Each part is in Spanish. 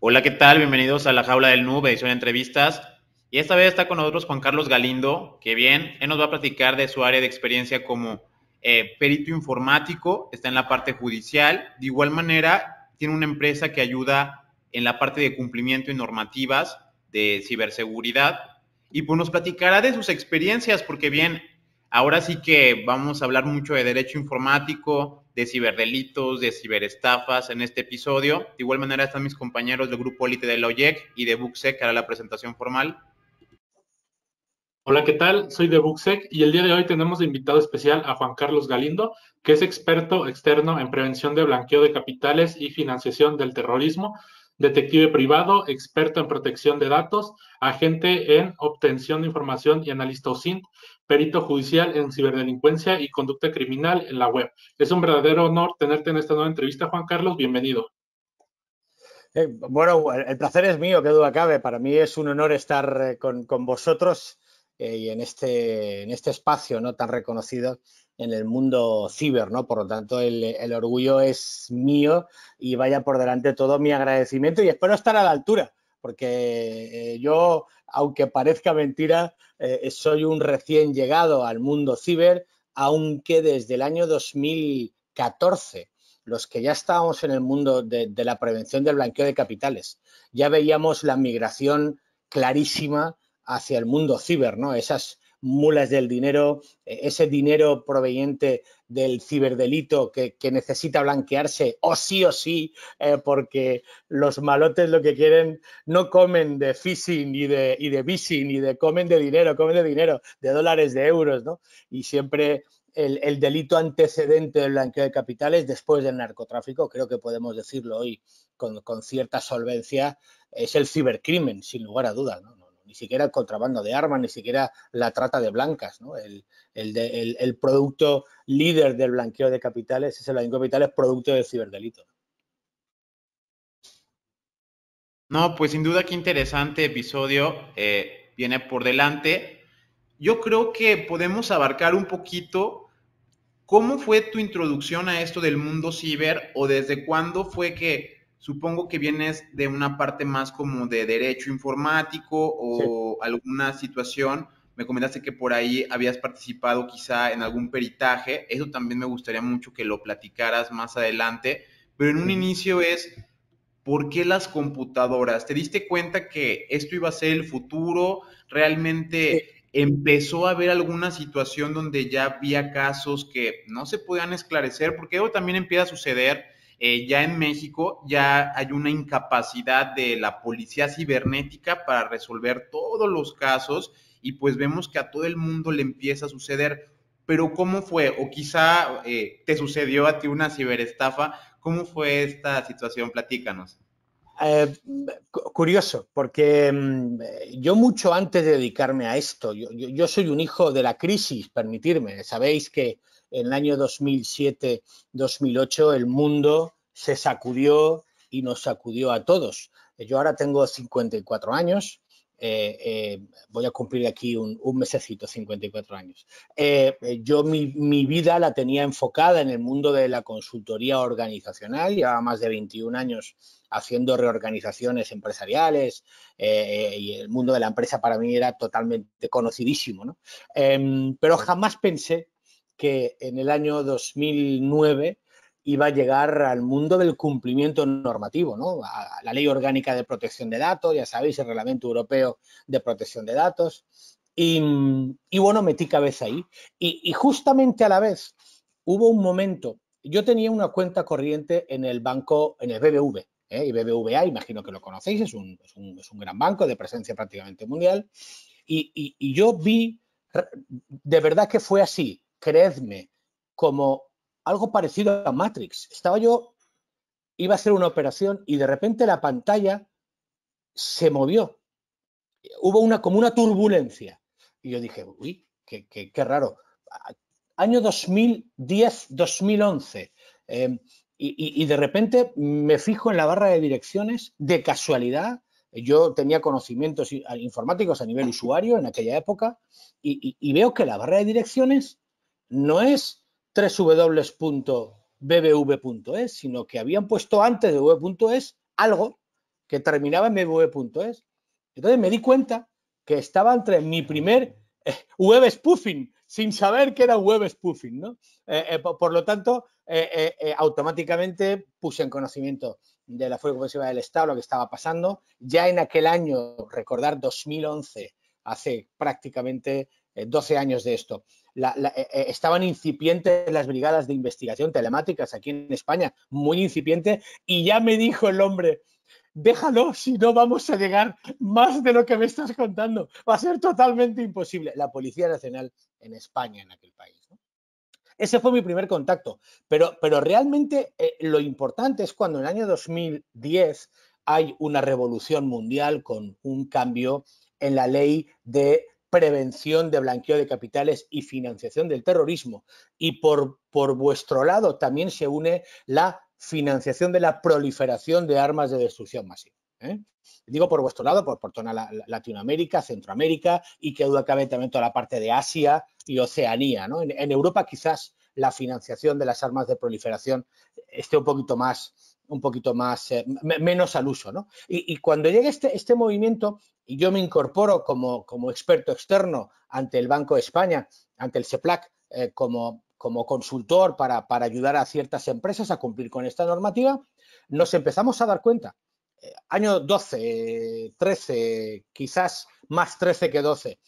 Hola, ¿qué tal? Bienvenidos a la Jaula del Nube, edición de entrevistas. Y esta vez está con nosotros Juan Carlos Galindo, que bien, él nos va a platicar de su área de experiencia como eh, perito informático, está en la parte judicial. De igual manera, tiene una empresa que ayuda en la parte de cumplimiento y normativas de ciberseguridad. Y pues nos platicará de sus experiencias, porque bien, ahora sí que vamos a hablar mucho de derecho informático, de ciberdelitos, de ciberestafas en este episodio. De igual manera están mis compañeros del grupo Elite de la e y de Buxec que hará la presentación formal. Hola, ¿qué tal? Soy de Buxec y el día de hoy tenemos invitado especial a Juan Carlos Galindo, que es experto externo en prevención de blanqueo de capitales y financiación del terrorismo, detective privado, experto en protección de datos, agente en obtención de información y analista OSINT, perito judicial en ciberdelincuencia y conducta criminal en la web. Es un verdadero honor tenerte en esta nueva entrevista, Juan Carlos. Bienvenido. Eh, bueno, el placer es mío, qué duda cabe. Para mí es un honor estar eh, con, vosotros eh, y en este, en este espacio no tan reconocido en el mundo ciber, ¿no? Por lo tanto, el, orgullo es mío y vaya por delante todo mi agradecimiento y espero estar a la altura, porque yo aunque parezca mentira, eh, soy un recién llegado al mundo ciber, aunque desde el año 2014, los que ya estábamos en el mundo de, de la prevención del blanqueo de capitales, ya veíamos la migración clarísima hacia el mundo ciber, ¿no? Esas mulas del dinero, e, ese dinero proveniente del ciberdelito que, necesita blanquearse, o sí o sí, eh, porque los malotes lo que quieren no comen de phishing y de, y de y de comen de dinero, comen de dinero, de dólares, de euros, ¿no? Y siempre el, delito antecedente del blanqueo de capitales después del narcotráfico, creo que podemos decirlo hoy con, con cierta solvencia, es el cibercrimen, sin lugar a dudas. ¿no? ni siquiera el contrabando de armas, ni siquiera la trata de blancas. ¿no? El, producto líder del blanqueo de capitales, ese blanqueo de capitales producto del ciberdelito. No, pues sin duda qué interesante episodio eh, viene por delante. Yo creo que podemos abarcar un poquito cómo fue tu introducción a esto del mundo ciber o desde cuándo fue que supongo que vienes de una parte más como de derecho informático o alguna situación. Me comentaste que por ahí habías participado quizá en algún peritaje. Eso también me gustaría mucho que lo platicaras más adelante. Pero en un inicio es, ¿por qué las computadoras? ¿Te diste cuenta que esto iba a ser el futuro? ¿Realmente empezó a haber alguna situación donde ya había casos que no se podían esclarecer? Porque eso también empieza a suceder eh, ya en México ya hay una incapacidad de la policía cibernética para resolver todos los casos y pues vemos que a todo el mundo le empieza a suceder. Pero ¿cómo fue? O quizá eh, te sucedió a ti una ciberestafa. ¿Cómo fue esta situación? Platícanos. Eh, curioso, porque mm, yo mucho antes de dedicarme a esto, yo, soy un hijo de la crisis, permitirme. Sabéis que en el año 2007-2008 el mundo se sacudió y nos sacudió a todos. Yo ahora tengo 54 años, eh, eh, voy a cumplir aquí un, mesecito, 54 años. Eh, yo mi, vida la tenía enfocada en el mundo de la consultoría organizacional, llevaba más de 21 años haciendo reorganizaciones empresariales y el mundo de la empresa para mí era totalmente conocidísimo, em, pero jamás pensé que en el año 2009 iba a llegar al mundo del cumplimiento normativo, A la Ley Orgánica de Protección de Datos, ya sabéis, el Reglamento Europeo de Protección de Datos. Y, mm, bueno, metí cabeza ahí. Y, justamente a la vez hubo un momento, yo tenía una cuenta corriente en el banco, en el BBV, ¿eh? y BBVA, imagino que lo conocéis, es un, gran banco de presencia prácticamente mundial. y yo vi, de verdad que fue así, creedme, como algo parecido a Matrix. Estaba yo, iba a hacer una operación y de repente la pantalla se movió. Hubo una, como una turbulencia. Y yo dije, uy, qué, raro. Año 2010-2011. Em, y, de repente me fijo en la barra de direcciones de casualidad. Yo tenía conocimientos informáticos a nivel usuario en aquella época y veo que la barra de direcciones no es www.bbv.es, sino que habían puesto antes de www.es algo que terminaba en bbv.es. Entonces me di cuenta que estaba entre mi primer eh, web spoofing, sin saber que era web spoofing, ¿no? Eh, eh, por, lo tanto, automáticamente puse en conocimiento de la Fuerza del Estado lo que estaba pasando. Ya en aquel año, recordar 2011, hace prácticamente 12 eh, años de esto. Eh, eh, estaban incipientes las brigadas de investigación telemáticas aquí en España, muy incipiente, y ya me dijo el hombre, déjalo si no vamos a llegar más de lo que me estás contando, va a ser totalmente imposible. La Policía Nacional en España, en aquel país. Ese fue mi primer contacto, pero, pero realmente lo importante es cuando en el año 2010 hay una revolución mundial con un cambio en la ley de prevención de blanqueo de capitales y financiación del terrorismo. Y por, por vuestro lado también se une la financiación de la proliferación de armas de destrucción masiva. ¿eh? Digo por vuestro lado, por, por toda Latinoamérica, Centroamérica y que duda cabe también toda la parte de Asia y Oceanía. ¿no? en Europa quizás la financiación de las armas de proliferación esté un poquito más un poquito más, eh, menos al uso. Y, cuando llegue este, este movimiento y yo me incorporo como, como experto externo ante el Banco de España, ante el CEPLAC, eh, como, como consultor para, ayudar a ciertas empresas a cumplir con esta normativa, nos empezamos a dar cuenta. Eh, año 12, 13, quizás más 13 que 12,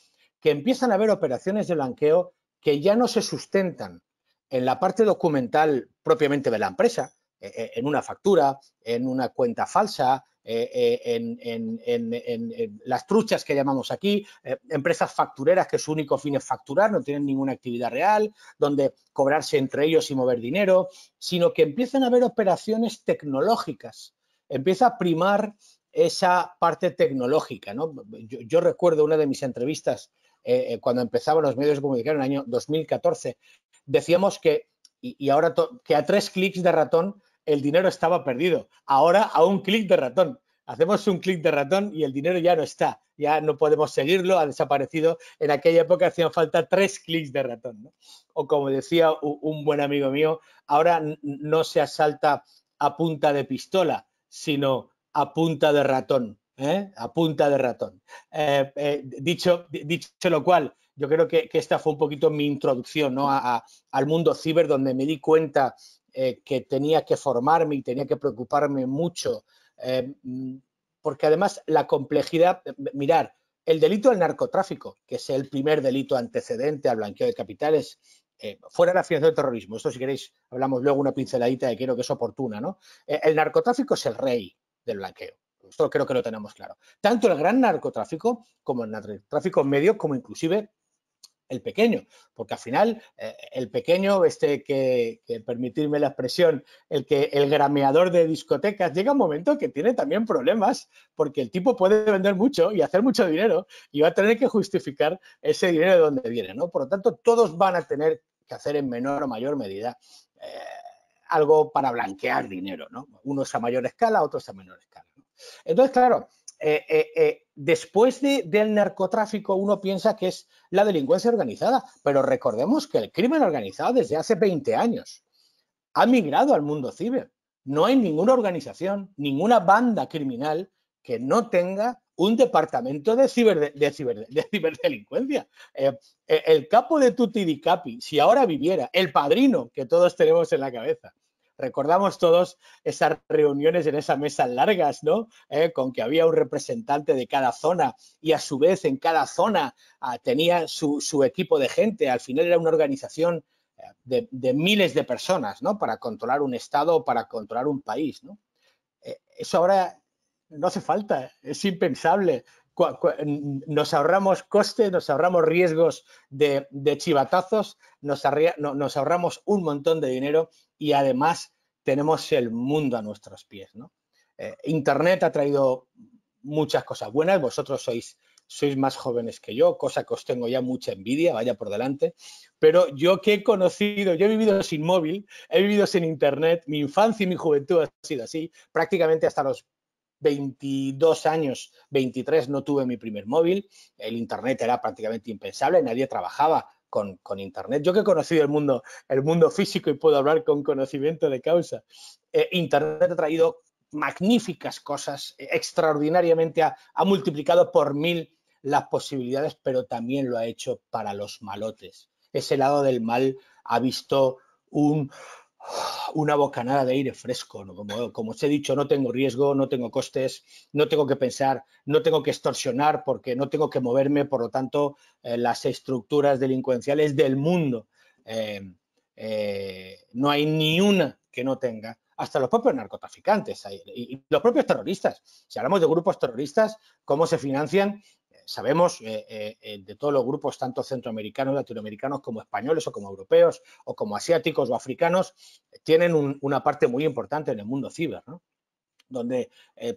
que empiezan a haber operaciones de blanqueo que ya no se sustentan en la parte documental propiamente de la empresa, e, e, en una factura, en una cuenta falsa, e, en, las truchas que llamamos aquí, eh, empresas factureras que su único fin es facturar, no tienen ninguna actividad real, donde cobrarse entre ellos y mover dinero, sino que empiezan a haber operaciones tecnológicas. Empieza a primar esa parte tecnológica. yo recuerdo una de mis entrevistas eh, eh, cuando empezaban los medios de comunicación en el año 2014, decíamos que, y, ahora que a tres clics de ratón el dinero estaba perdido. Ahora a un clic de ratón. Hacemos un clic de ratón y el dinero ya no está, ya no podemos seguirlo, ha desaparecido. En aquella época hacían falta tres clics de ratón. O como decía un buen amigo mío, ahora no se asalta a punta de pistola, sino a punta de ratón. ¿eh? a punta de ratón. Eh, eh, dicho, lo cual, yo creo que, esta fue un poquito mi introducción al mundo ciber, donde me di cuenta que tenía que formarme y tenía que preocuparme mucho, porque además la complejidad, mirar, el delito del narcotráfico, que es el primer delito antecedente al blanqueo de capitales, eh, fuera la financiación del terrorismo, esto si queréis hablamos luego una pinceladita de creo que es oportuna, ¿no? el narcotráfico es el rey del blanqueo. Esto creo que lo tenemos claro. Tanto el gran narcotráfico como el narcotráfico medio, como inclusive el pequeño, porque al final eh, el pequeño, este que, permitirme la expresión, el que el grameador de discotecas, llega un momento que tiene también problemas, porque el tipo puede vender mucho y hacer mucho dinero y va a tener que justificar ese dinero de donde viene, ¿no? Por lo tanto, todos van a tener que hacer en menor o mayor medida eh, algo para blanquear dinero, ¿no? Unos a mayor escala, otros a menor escala. Entonces, claro, eh, eh, eh, después del narcotráfico uno piensa que es la delincuencia organizada, pero recordemos que el crimen organizado desde hace 20 años ha migrado al mundo ciber. No hay ninguna organización, ninguna banda criminal que no tenga un departamento de, de ciberdelincuencia. el capo de Tutti Capi, si ahora viviera, el padrino que todos tenemos en la cabeza, recordamos todos esas reuniones en esas mesas largas, ¿no? Eh, con que había un representante de cada zona y a su vez en cada zona ah, tenía su, equipo de gente. Al final era una organización eh, de, miles de personas, ¿no? Para controlar un estado para controlar un país, ¿no? Eh, eso ahora no hace falta, es impensable nos ahorramos costes, nos ahorramos riesgos de, chivatazos, nos, ahorramos un montón de dinero y además tenemos el mundo a nuestros pies. Eh, internet ha traído muchas cosas buenas, vosotros sois, sois más jóvenes que yo, cosa que os tengo ya mucha envidia, vaya por delante, pero yo que he conocido, yo he vivido sin móvil, he vivido sin Internet, mi infancia y mi juventud ha sido así, prácticamente hasta los 22 años, 23, no tuve mi primer móvil, el Internet era prácticamente impensable, nadie trabajaba con, Internet. Yo que he conocido el mundo, el mundo físico y puedo hablar con conocimiento de causa, eh, Internet ha traído magníficas cosas, eh, extraordinariamente ha, ha multiplicado por mil las posibilidades, pero también lo ha hecho para los malotes. Ese lado del mal ha visto un una bocanada de aire fresco. Como, os he dicho, no tengo riesgo, no tengo costes, no tengo que pensar, no tengo que extorsionar porque no tengo que moverme, por lo tanto, eh, las estructuras delincuenciales del mundo, eh, eh, no hay ni una que no tenga. Hasta los propios narcotraficantes y los propios terroristas. Si hablamos de grupos terroristas, cómo se financian sabemos eh, eh, eh, de todos los grupos, tanto centroamericanos, latinoamericanos como españoles o como europeos o como asiáticos o africanos, tienen una parte muy importante en el mundo ciber, donde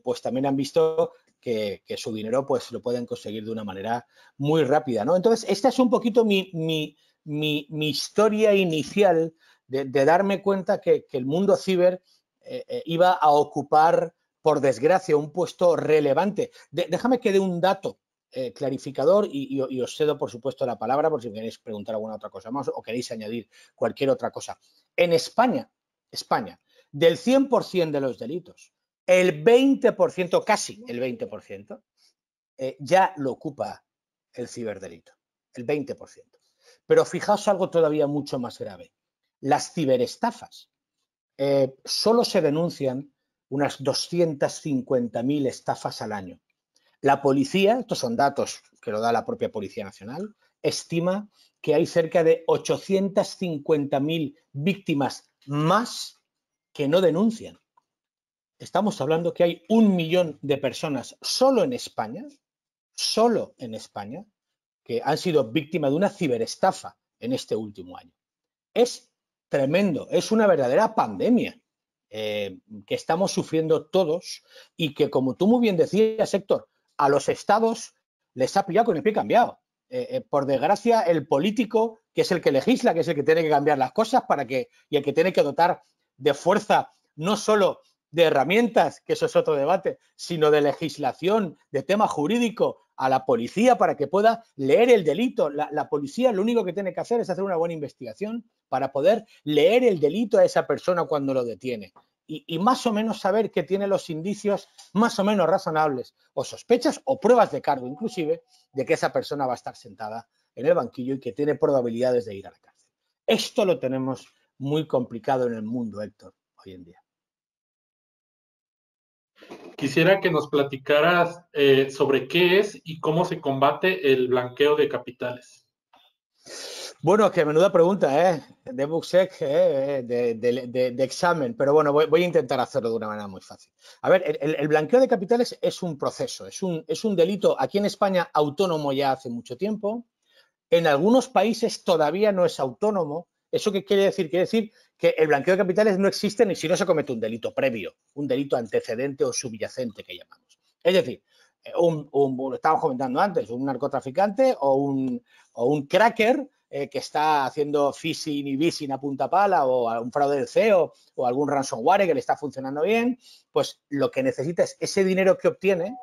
pues también han visto que, su dinero pues lo pueden conseguir de una manera muy rápida. ¿no? Entonces, esta es un poquito mi, historia inicial de, darme cuenta que, el mundo ciber iba a ocupar por desgracia, un puesto relevante. déjame que dé un dato eh, clarificador y, os cedo, por supuesto, la palabra por si queréis preguntar alguna otra cosa más o queréis añadir cualquier otra cosa. En España, España, del 100% de los delitos, el 20%, casi el 20%, eh, ya lo ocupa el ciberdelito, el 20%. Pero fijaos algo todavía mucho más grave. Las ciberestafas. Eh, solo se denuncian unas 250.000 estafas al año. La policía, estos son datos que lo da la propia Policía Nacional, estima que hay cerca de 850.000 víctimas más que no denuncian. Estamos hablando que hay un millón de personas solo en España, solo en España, que han sido víctimas de una ciberestafa en este último año. Es tremendo, es una verdadera pandemia eh, que estamos sufriendo todos y que, como tú muy bien decías, Héctor, a los estados les ha pillado con el pie cambiado. Eh, eh, por desgracia, el político, que es el que legisla, que es el que tiene que cambiar las cosas para que, y el que tiene que dotar de fuerza no solo de herramientas, que eso es otro debate, sino de legislación, de tema jurídico, a la policía para que pueda leer el delito. la, policía lo único que tiene que hacer es hacer una buena investigación para poder leer el delito a esa persona cuando lo detiene y, más o menos saber que tiene los indicios más o menos razonables o sospechas o pruebas de cargo inclusive de que esa persona va a estar sentada en el banquillo y que tiene probabilidades de ir a la cárcel. Esto lo tenemos muy complicado en el mundo, Héctor, hoy en día. Quisiera que nos platicaras eh, sobre qué es y cómo se combate el blanqueo de capitales. Bueno, es que menuda pregunta, ¿eh? De Buxec, ¿eh? eh de, examen, pero bueno, voy, a intentar hacerlo de una manera muy fácil. A ver, el, blanqueo de capitales es un proceso, es un, es un delito aquí en España autónomo ya hace mucho tiempo. En algunos países todavía no es autónomo. ¿Eso qué quiere decir? Quiere decir que el blanqueo de capitales no existe ni si no se comete un delito previo, un delito antecedente o subyacente que llamamos. Es decir, eh, un, lo estábamos comentando antes, un narcotraficante o un, o un cracker eh, que está haciendo phishing y vising a punta pala o a un fraude del CEO o algún ransomware que le está funcionando bien, pues lo que necesita es ese dinero que obtiene,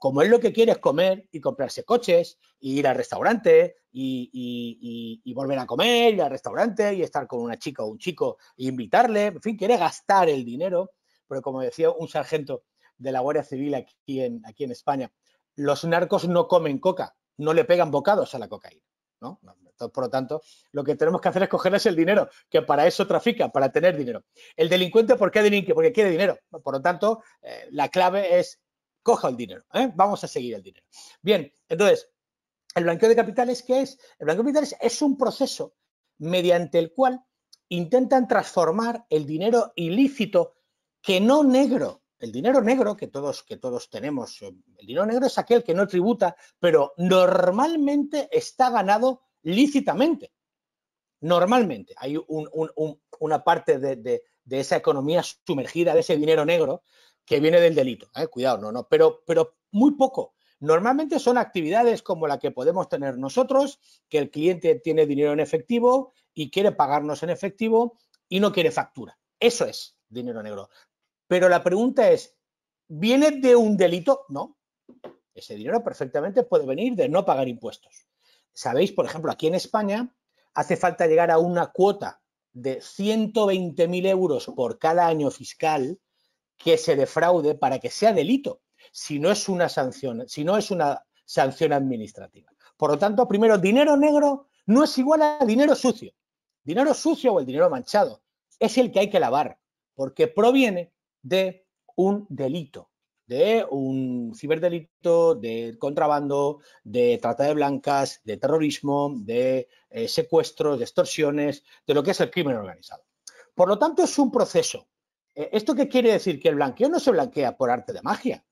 como es lo que quiere es comer y comprarse coches y ir al restaurante y, volver a comer, y al restaurante y estar con una chica o un chico e invitarle, en fin, quiere gastar el dinero, pero como decía un sargento de la Guardia Civil aquí en, aquí en España, los narcos no comen coca, no le pegan bocados a la cocaína, ¿no? por lo tanto, lo que tenemos que hacer es cogerles el dinero, que para eso trafica, para tener dinero. El delincuente, ¿por qué delinque? Porque quiere dinero. Por lo tanto, eh, la clave es coja el dinero. ¿eh? Vamos a seguir el dinero. Bien, entonces, ¿el blanqueo de capitales qué es? El blanqueo de capitales es un proceso mediante el cual intentan transformar el dinero ilícito que no negro. El dinero negro que todos, que todos tenemos, eh, el dinero negro es aquel que no tributa, pero normalmente está ganado lícitamente. Normalmente hay una parte de, esa economía sumergida, de ese dinero negro, que viene del delito. ¿eh? Cuidado, no, no, pero, pero muy poco. Normalmente son actividades como la que podemos tener nosotros, que el cliente tiene dinero en efectivo y quiere pagarnos en efectivo y no quiere factura. Eso es dinero negro. Pero la pregunta es, ¿viene de un delito? No. Ese dinero perfectamente puede venir de no pagar impuestos. Sabéis, por ejemplo, aquí en España hace falta llegar a una cuota de 120.000 euros por cada año fiscal que se defraude para que sea delito, si no es una sanción, si no es una sanción administrativa. Por lo tanto, primero, dinero negro no es igual a dinero sucio. Dinero sucio o el dinero manchado es el que hay que lavar, porque proviene de un delito de un ciberdelito, de contrabando, de trata de blancas, de terrorismo, de eh, secuestros, de extorsiones, de lo que es el crimen organizado. Por lo tanto, es un proceso. Eh, ¿Esto qué quiere decir? Que el blanqueo no se blanquea por arte de magia.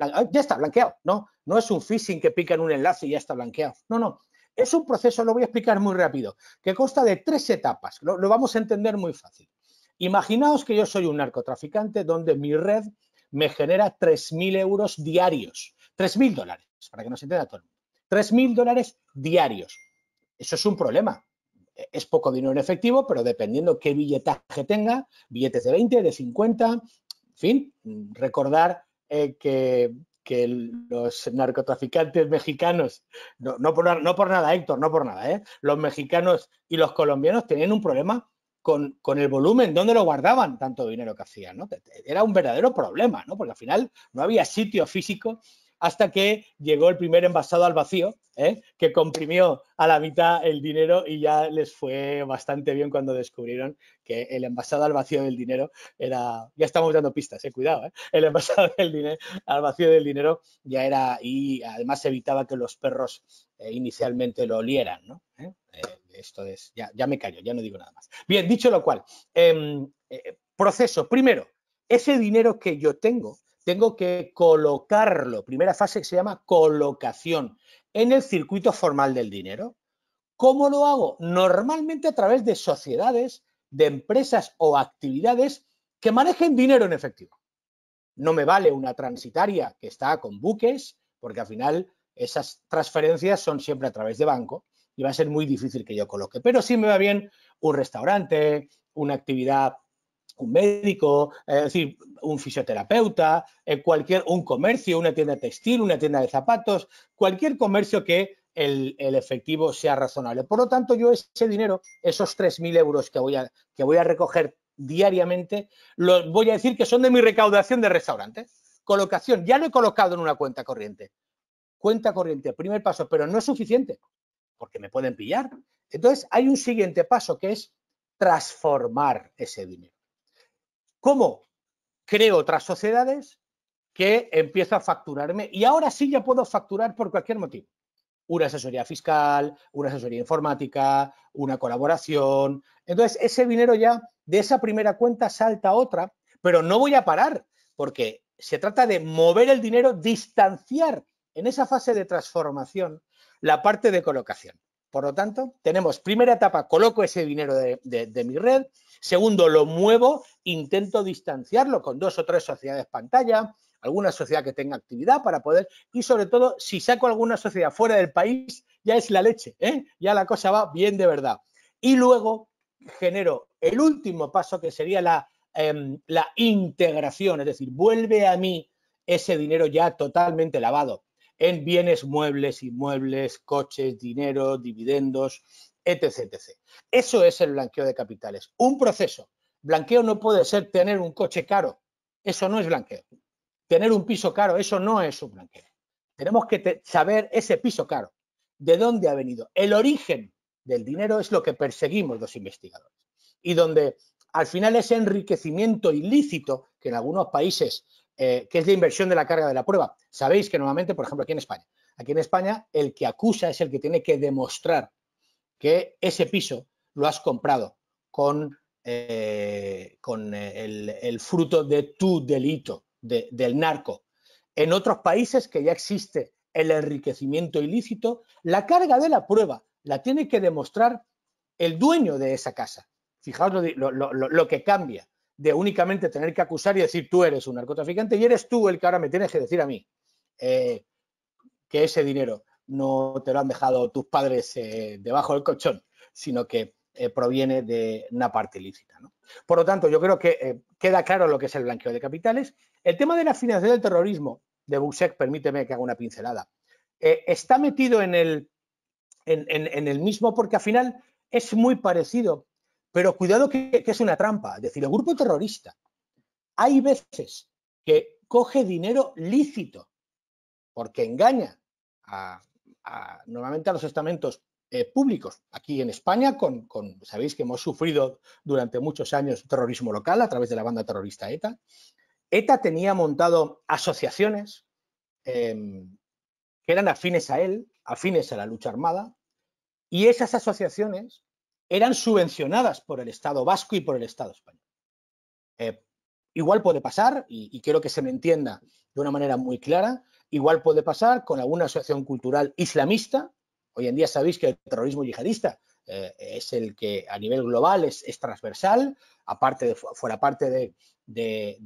Ah, ya está blanqueado. No, no es un phishing que pica en un enlace y ya está blanqueado. No, no. Es un proceso, lo voy a explicar muy rápido, que consta de tres etapas. Lo, lo vamos a entender muy fácil. Imaginaos que yo soy un narcotraficante donde mi red me genera 3.000 euros diarios. 3.000 dólares, para que no se entienda todo el mundo. 3.000 dólares diarios. Eso es un problema. E, es poco dinero en efectivo, pero dependiendo qué billetaje tenga, billetes de 20, de 50, en fin, recordar eh, que, los narcotraficantes mexicanos, no, por, nada Héctor, no por nada, ¿eh? los mexicanos y los colombianos tienen un problema con, el volumen, dónde lo guardaban tanto dinero que hacían. Era un verdadero problema, ¿no? porque al final no había sitio físico hasta que llegó el primer envasado al vacío, ¿eh? que comprimió a la mitad el dinero y ya les fue bastante bien cuando descubrieron que el envasado al vacío del dinero era, ya estamos dando pistas, ¿eh? cuidado, ¿eh? el envasado del dinero, al vacío del dinero ya era, y además evitaba que los perros eh, inicialmente lo olieran, ¿no? esto es, ya, ya me callo, ya no digo nada más. Bien, dicho lo cual, em, eh, proceso, primero, ese dinero que yo tengo, tengo que colocarlo, primera fase que se llama colocación, en el circuito formal del dinero. ¿Cómo lo hago? Normalmente a través de sociedades, de empresas o actividades que manejen dinero en efectivo. No me vale una transitaria que está con buques, porque al final esas transferencias son siempre a través de banco y va a ser muy difícil que yo coloque. Pero sí me va bien un restaurante, una actividad, un médico, eh, es decir, un fisioterapeuta, eh, cualquier, un comercio, una tienda textil, una tienda de zapatos, cualquier comercio que el, efectivo sea razonable. Por lo tanto, yo ese dinero, esos 3.000 euros que voy, a, que voy a recoger diariamente, los voy a decir que son de mi recaudación de restaurante. Colocación, ya lo he colocado en una cuenta corriente. Cuenta corriente, primer paso, pero no es suficiente porque me pueden pillar. Entonces, hay un siguiente paso que es transformar ese dinero. ¿Cómo? Creo otras sociedades que empiezo a facturarme y ahora sí ya puedo facturar por cualquier motivo. Una asesoría fiscal, una asesoría informática, una colaboración. Entonces, ese dinero ya de esa primera cuenta salta a otra, pero no voy a parar porque se trata de mover el dinero, distanciar en esa fase de transformación la parte de colocación. Por lo tanto, tenemos primera etapa, coloco ese dinero de, mi red. Segundo, lo muevo, intento distanciarlo con dos o tres sociedades pantalla, alguna sociedad que tenga actividad para poder. Y sobre todo, si saco alguna sociedad fuera del país, ya es la leche, ¿eh? ya la cosa va bien de verdad. Y luego genero el último paso que sería la em, integración, es decir, vuelve a mí ese dinero ya totalmente lavado en bienes muebles, inmuebles, coches, dinero, dividendos, etc, Eso es el blanqueo de capitales. Un proceso. Blanqueo no puede ser tener un coche caro. Eso no es blanqueo. Tener un piso caro, eso no es un blanqueo. Tenemos que saber ese piso caro. ¿De dónde ha venido? El origen del dinero es lo que perseguimos los investigadores. Y donde al final ese enriquecimiento ilícito, que en algunos países eh, es la inversión de la carga de la prueba. Sabéis que normalmente, por ejemplo, aquí en España, aquí en España el que acusa es el que tiene que demostrar que ese piso lo has comprado con, eh, con eh, el, fruto de tu delito, del narco. En otros países que ya existe el enriquecimiento ilícito, la carga de la prueba la tiene que demostrar el dueño de esa casa. Fijaos lo, lo que cambia de únicamente tener que acusar y decir tú eres un narcotraficante y eres tú el que ahora me tienes que decir a mí eh, que ese dinero no te lo han dejado tus padres eh, debajo del colchón, sino que eh, proviene de una parte ilícita. Por lo tanto, yo creo que queda claro lo que es el blanqueo de capitales. El tema de la financiación del terrorismo de Busek, permíteme que haga una pincelada, está metido en el, en el mismo porque al final es muy parecido pero cuidado que, es una trampa. Es decir, el grupo terrorista hay veces que coge dinero lícito porque engaña a, normalmente a los estamentos eh, públicos. Aquí en España, con, sabéis que hemos sufrido durante muchos años terrorismo local a través de la banda terrorista ETA. ETA tenía montado asociaciones em, que eran afines a él, afines a la lucha armada, y esas asociaciones eran subvencionadas por el Estado vasco y por el Estado español. Eh, igual puede pasar, y, quiero que se me entienda de una manera muy clara, igual puede pasar con alguna asociación cultural islamista. Hoy en día sabéis que el terrorismo yihadista eh, es el que a nivel global es, transversal, aparte de, fuera parte de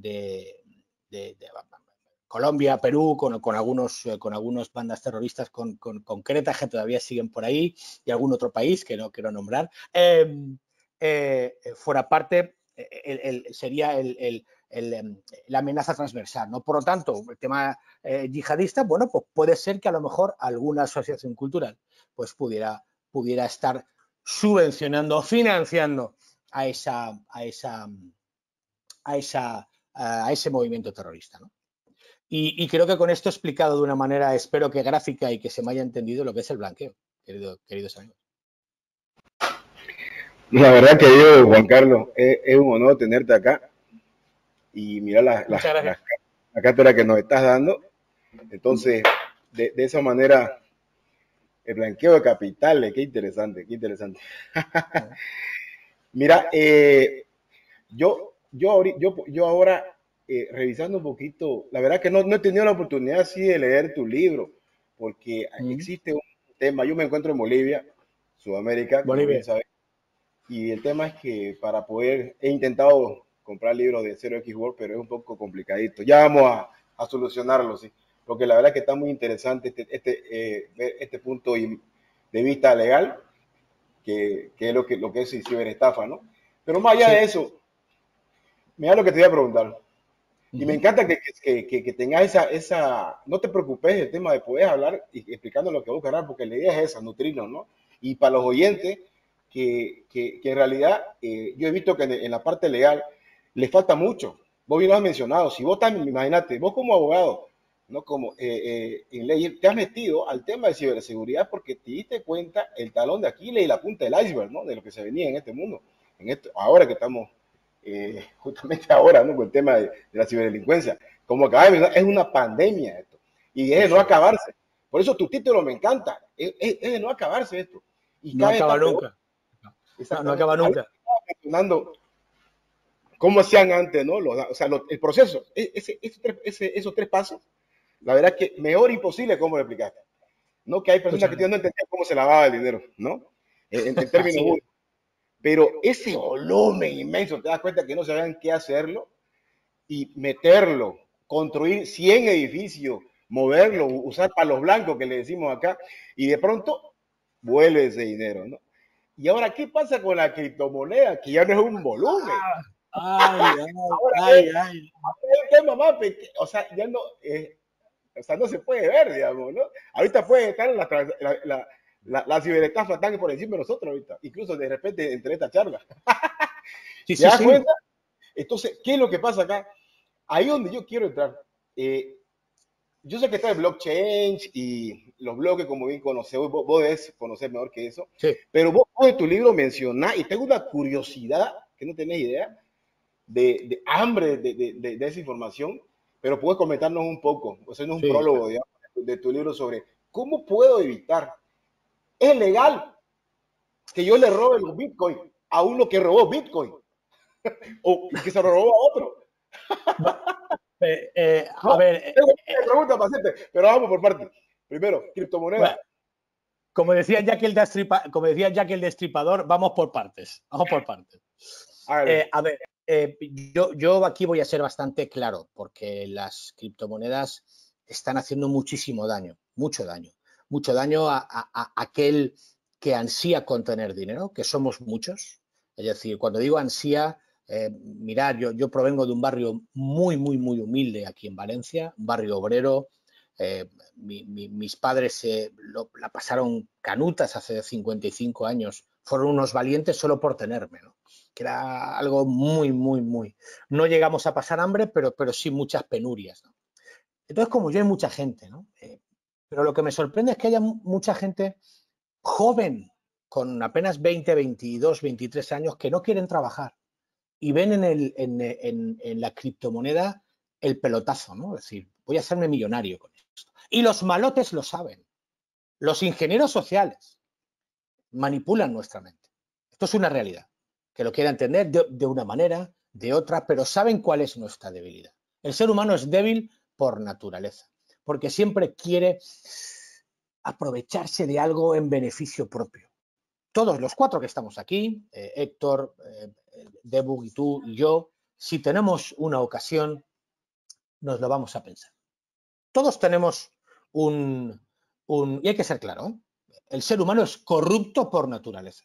Colombia, Perú, con, algunos, eh, algunas bandas terroristas con, concretas que todavía siguen por ahí y algún otro país que no quiero nombrar. Em, eh, fuera parte, eh, sería em, la amenaza transversal. ¿no? Por lo tanto, el tema yihadista, bueno, pues puede ser que a lo mejor alguna asociación cultural pues pudiera, estar subvencionando, o financiando a esa, a esa, a a ese movimiento terrorista. ¿no? Y, creo que con esto explicado de una manera, espero que gráfica y que se me haya entendido lo que es el blanqueo, querido, queridos amigos. La verdad, que yo, Juan Carlos, es, un honor tenerte acá y mira la, la, la, cátedra que nos estás dando. Entonces, de, esa manera, el blanqueo de capitales, qué interesante, qué interesante. mira, eh, yo, yo, yo, yo ahora eh, revisando un poquito, la verdad que no, he tenido la oportunidad así de leer tu libro, porque existe un tema, yo me encuentro en Bolivia, Sudamérica, y el tema es que para poder, he intentado comprar libros de 0X pero es un poco complicadito. Ya vamos a, solucionarlo, sí. Porque la verdad que está muy interesante este, este, eh, este punto de vista legal, que, que, es lo que, lo que es ciberestafa, ¿no? Pero más allá de eso, mira lo que te voy a preguntar. Y me encanta que, que, que, tengas esa, esa, no te preocupes el tema de poder hablar y explicando lo que a porque la idea es esa, nutrirnos, ¿no? Y para los oyentes, que, en realidad eh, yo he visto que en, la parte legal les falta mucho. Vos bien lo has mencionado, si vos también, imagínate, vos como abogado, ¿no? Como eh, eh, en ley, te has metido al tema de ciberseguridad porque te diste cuenta el talón de Aquiles y la punta del iceberg, ¿no? De lo que se venía en este mundo, en esto, ahora que estamos eh, justamente ahora, ¿no? Con el tema de, la ciberdelincuencia. Como acaba de es una pandemia esto. Y es de no acabarse. Por eso tu título me encanta. Es, de no acabarse esto. Y no acaba nunca. No, acaba nunca. cómo hacían antes, ¿no? o sea, el proceso. E, ese, esos tres pasos, la verdad que mejor imposible cómo lo explicaste. No que hay personas que no entendían cómo se lavaba el dinero, ¿no? En, en términos pero ese volumen inmenso, te das cuenta que no sabían qué hacerlo y meterlo, construir 100 edificios, moverlo, usar palos blancos que le decimos acá, y de pronto vuelve ese dinero, ¿no? Y ahora, ¿qué pasa con la criptomoneda? Que ya no es un volumen. Ah, ay, ay, ay, ay. o sea, ya eh, no, se puede ver, digamos, ¿no? Ahorita puede estar en la la, la ciberestafa por encima de nosotros ahorita, incluso de repente entre esta charla. Sí, cuenta? Entonces, ¿qué es lo que pasa acá? Ahí donde yo quiero entrar. Eh, yo sé que está el blockchain y los bloques, como bien conocemos, vos, vos, debes conocer mejor que eso, pero vos, en tu libro mencionás, y tengo una curiosidad que no tenés idea, de, de hambre de, de, esa información, pero puedes comentarnos un poco, o hacernos un prólogo de tu libro sobre cómo puedo evitar es legal que yo le robe los Bitcoin a uno que robó bitcoin o que se robó a otro. Eh, a ver, eh, pregunta paciente, pero vamos por partes. Primero, criptomonedas. como decía Jack el como decía que el destripador, vamos por partes. Vamos por partes. a ver, eh, a ver yo, yo aquí voy a ser bastante claro, porque las criptomonedas están haciendo muchísimo daño, mucho daño mucho daño a, aquel que ansía con tener dinero, que somos muchos. Es decir, cuando digo ansía, eh, mirad, yo, yo, provengo de un barrio muy, muy, muy humilde aquí en Valencia, un barrio obrero. Eh, mis padres la pasaron canutas hace 55 años. Fueron unos valientes solo por tenerme, ¿no? que era algo muy, muy, muy... No llegamos a pasar hambre, pero, pero sí muchas penurias. ¿no? Entonces, como yo hay mucha gente, ¿no? Eh, pero lo que me sorprende es que haya mucha gente joven, con apenas 20, 22, 23 años, que no quieren trabajar y ven en, la criptomoneda el pelotazo, ¿no? Es decir, voy a hacerme millonario con esto. Y los malotes lo saben. Los ingenieros sociales manipulan nuestra mente. Esto es una realidad, que lo quiera entender de una manera, de otra, pero saben cuál es nuestra debilidad. El ser humano es débil por naturaleza porque siempre quiere aprovecharse de algo en beneficio propio. Todos los cuatro que estamos aquí, eh, Héctor, eh, Debug y tú y yo, si tenemos una ocasión, nos lo vamos a pensar. Todos tenemos un, un y hay que ser claro, el ser humano es corrupto por naturaleza.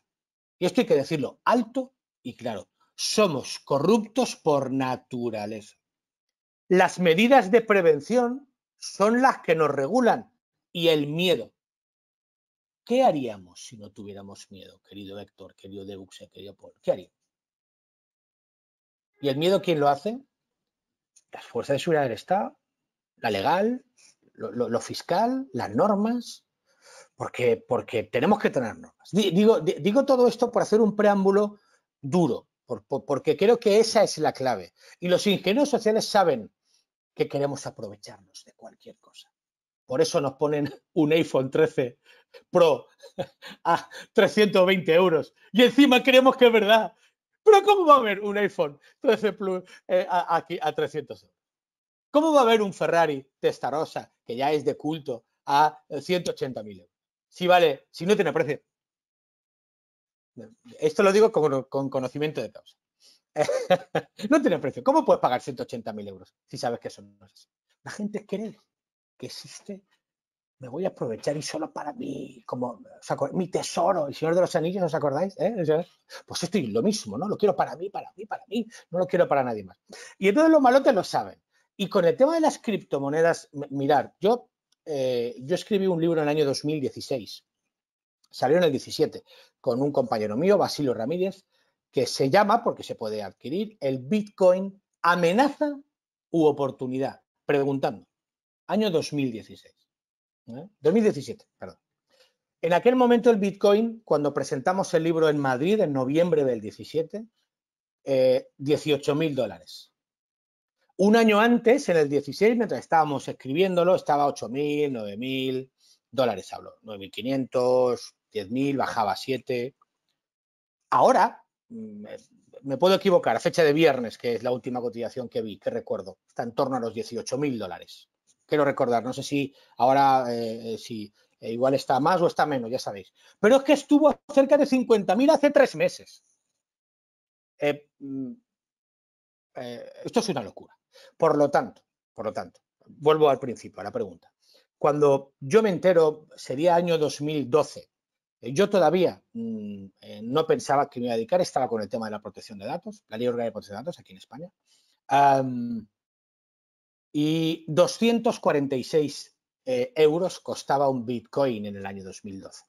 Y esto hay que decirlo alto y claro. Somos corruptos por naturaleza. Las medidas de prevención son las que nos regulan y el miedo. ¿Qué haríamos si no tuviéramos miedo, querido Héctor, querido Deuxe, querido Paul? ¿Qué haríamos? ¿Y el miedo quién lo hace? Las fuerzas de seguridad del Estado, la legal, lo, fiscal, las normas, porque, porque tenemos que tener normas. Digo, digo todo esto por hacer un preámbulo duro, porque creo que esa es la clave. Y los ingenieros sociales saben que queremos aprovecharnos de cualquier cosa. Por eso nos ponen un iPhone 13 Pro a 320 euros. Y encima creemos que es verdad. Pero ¿cómo va a haber un iPhone 13 Plus eh, aquí a 300 euros? ¿Cómo va a haber un Ferrari Testarossa, que ya es de culto, a 180.000 euros? Si vale, si no tiene precio. Esto lo digo con conocimiento de causa. no tiene precio. ¿Cómo puedes pagar 180.000 euros si sabes que eso no es así? La gente cree que existe. Me voy a aprovechar y solo para mí, como mi tesoro, el Señor de los Anillos, ¿os acordáis? Eh? Pues esto es lo mismo, ¿no? Lo quiero para mí, para mí, para mí, no lo quiero para nadie más. Y entonces los malotes lo saben. Y con el tema de las criptomonedas, mirar, yo, eh, yo escribí un libro en el año 2016, salió en el 17, con un compañero mío, Basilio Ramírez, que se llama, porque se puede adquirir, el Bitcoin amenaza u oportunidad. Preguntando. Año 2016. 2017, ¿eh? perdón. En aquel momento el Bitcoin, cuando presentamos el libro en Madrid, en noviembre del 17, 18 eh, mil dólares. Un año antes, en el 16, mientras estábamos escribiéndolo, estaba 8 mil, 9 mil dólares, hablo, 9.500, mil bajaba a 7. Ahora, me, puedo equivocar, fecha de viernes, que es la última cotización que vi, que recuerdo, está en torno a los 18 mil dólares. Quiero recordar, no sé si ahora, eh, eh, si eh, igual está más o está menos, ya sabéis. Pero es que estuvo cerca de 50 mil hace tres meses. Mm, esto es una locura. Por lo tanto, por lo tanto, vuelvo al principio, a la pregunta. Cuando yo me entero, sería año 2012, eh, yo todavía mm, eh, no pensaba que me iba a dedicar, estaba con el tema de la protección de datos, la Ley Orgánica de Protección de Datos aquí en España. y 246 eh, euros costaba un Bitcoin en el año 2012.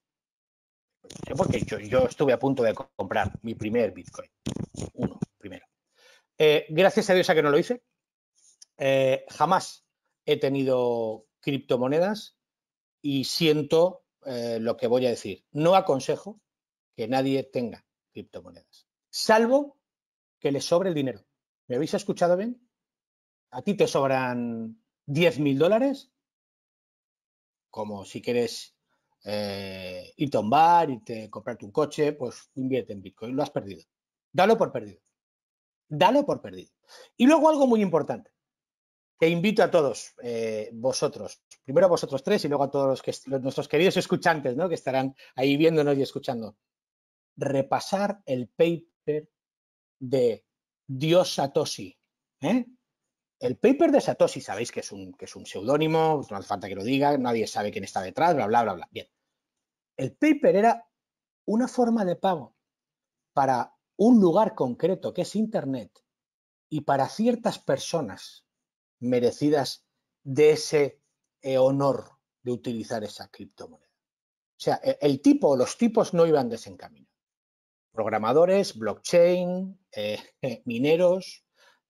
Porque yo, yo, estuve a punto de comprar mi primer Bitcoin. Uno, primero. gracias a Dios a que no lo hice. jamás he tenido criptomonedas y siento eh, lo que voy a decir. No aconsejo que nadie tenga criptomonedas, salvo que le sobre el dinero. ¿Me habéis escuchado bien? ¿A ti te sobran 10 mil dólares? Como si quieres eh, ir a un bar, irte comprarte un coche, pues invierte en Bitcoin. Lo has perdido. Dalo por perdido. Dalo por perdido. Y luego algo muy importante te invito a todos eh, vosotros, primero a vosotros tres y luego a todos los nuestros queridos escuchantes ¿no? que estarán ahí viéndonos y escuchando, repasar el paper de Dios Satoshi. ¿eh? El paper de Satoshi, sabéis que es un, que es un seudónimo, no hace falta que lo diga, nadie sabe quién está detrás, bla, bla, bla, bla. Bien. El paper era una forma de pago para un lugar concreto que es Internet y para ciertas personas merecidas de ese eh, honor de utilizar esa criptomoneda. O sea, e-, el, tipo, los tipos no iban desencaminados. Programadores, blockchain, eh, mineros,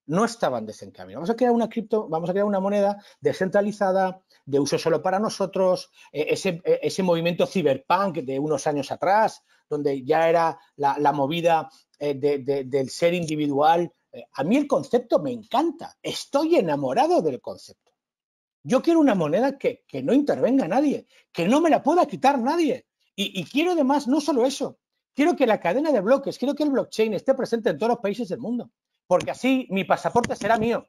no estaban desencaminados. Vamos a crear una cripto, vamos a crear una moneda descentralizada, de uso solo para nosotros, e-, e-, ese, movimiento ciberpunk de unos años atrás, donde ya era la, movida eh, del ser individual eh, a mí el concepto me encanta, estoy enamorado del concepto. Yo quiero una moneda que, no intervenga nadie, que no me la pueda quitar nadie. Y, quiero además no solo eso, quiero que la cadena de bloques, quiero que el blockchain esté presente en todos los países del mundo, porque así mi pasaporte será mío,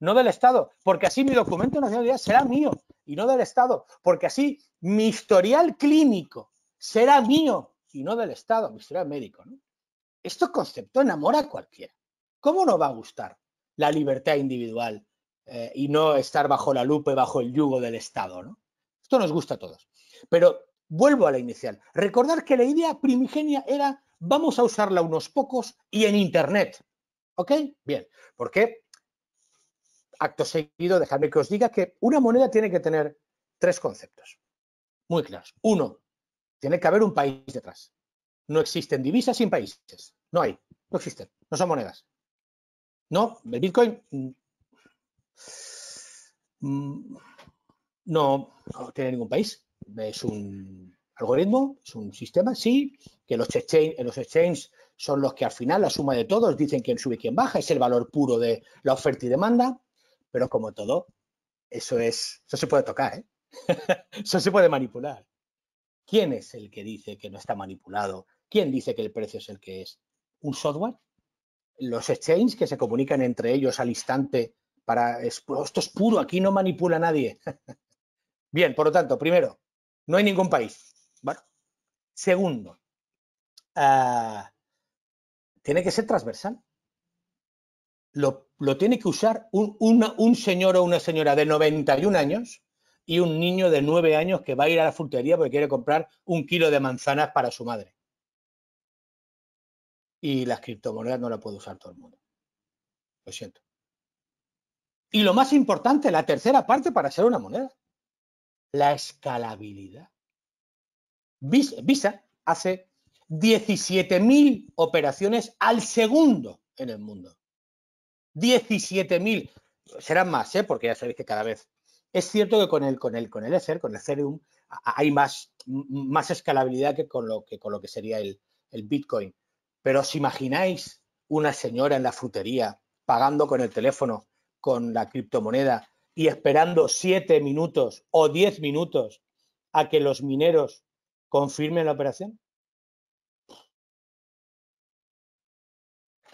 no del Estado, porque así mi documento de nacionalidad será mío y no del Estado, porque así mi historial clínico será mío y no del Estado, mi historial médico. ¿no? Este concepto enamora a cualquiera. ¿cómo no va a gustar la libertad individual eh, y no estar bajo la lupa y bajo el yugo del Estado? ¿no? Esto nos gusta a todos. Pero vuelvo a la inicial. Recordar que la idea primigenia era vamos a usarla unos pocos y en Internet. ¿Ok? Bien, ¿Por porque acto seguido, dejadme que os diga que una moneda tiene que tener tres conceptos muy claros. Uno, tiene que haber un país detrás. No existen divisas sin países. No hay, no existen, no son monedas. No, el Bitcoin. Mm, mm, no, tiene ningún país. Es un algoritmo, es un sistema, sí, que los exchange, los exchanges son los que al final la suma de todos dicen quién sube y quién baja, es el valor puro de la oferta y demanda, pero como todo, eso es, eso se puede tocar, ¿eh? eso se puede manipular. ¿Quién es el que dice que no está manipulado? ¿Quién dice que el precio es el que es? ¿Un software? los exchanges que se comunican entre ellos al instante para, esto es puro, aquí no manipula nadie. Bien, por lo tanto, primero, no hay ningún país. segundo, ah, tiene que ser transversal. Lo, tiene que usar un, un señor o una señora de 91 años y un niño de 9 años que va a ir a la frutería porque quiere comprar un kilo de manzanas para su madre y las criptomonedas no la puede usar todo el mundo. Lo siento. Y lo más importante, la tercera parte para ser una moneda, la escalabilidad. Visa hace 17.000 operaciones al segundo en el mundo. 17.000. Serán más, ¿eh? porque ya sabéis que cada vez. Es cierto que con el, con el, con el Ether, con el Ethereum, hay más, más escalabilidad que con lo que, con lo que sería el Bitcoin. Pero os imagináis una señora en la frutería pagando con el teléfono, con la criptomoneda y esperando siete minutos o diez minutos a que los mineros confirmen la operación?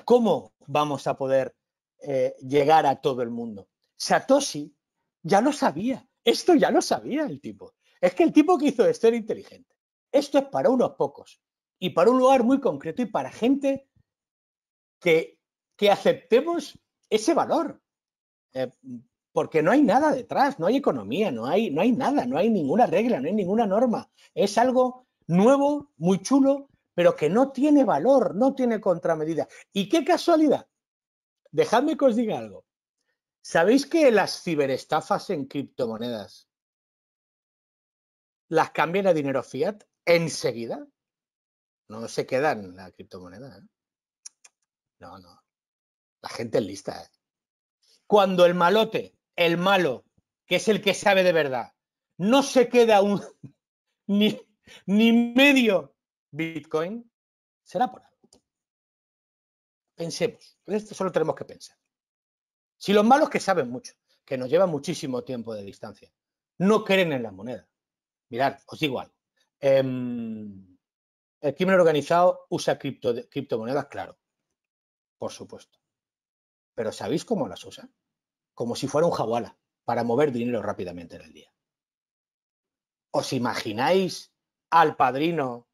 ¿Cómo vamos a poder eh, llegar a todo el mundo? Satoshi ya lo sabía, esto ya lo sabía el tipo. Es que el tipo que hizo inteligente. Esto es para unos pocos y para un lugar muy concreto y para gente que, que aceptemos ese valor. Eh, porque no hay nada detrás, no hay economía, no hay, no hay nada, no hay ninguna regla, no hay ninguna norma. Es algo nuevo, muy chulo, pero que no tiene valor, no tiene contramedida. Y qué casualidad. Dejadme que os diga algo. ¿Sabéis que las ciberestafas en criptomonedas las cambian a dinero fiat enseguida? No se queda en la criptomoneda. ¿eh? No, no. La gente es lista. ¿eh? Cuando el malote, el malo, que es el que sabe de verdad, no se queda un ni, ni medio Bitcoin, será por algo. Pensemos. Esto solo tenemos que pensar. Si los malos que saben mucho, que nos lleva muchísimo tiempo de distancia, no creen en la moneda. Mirad, os digo algo. Em, el crimen organizado usa cripto, criptomonedas, claro, por supuesto. Pero ¿sabéis cómo las usa? Como si fuera un jaguala para mover dinero rápidamente en el día. ¿Os imagináis al padrino,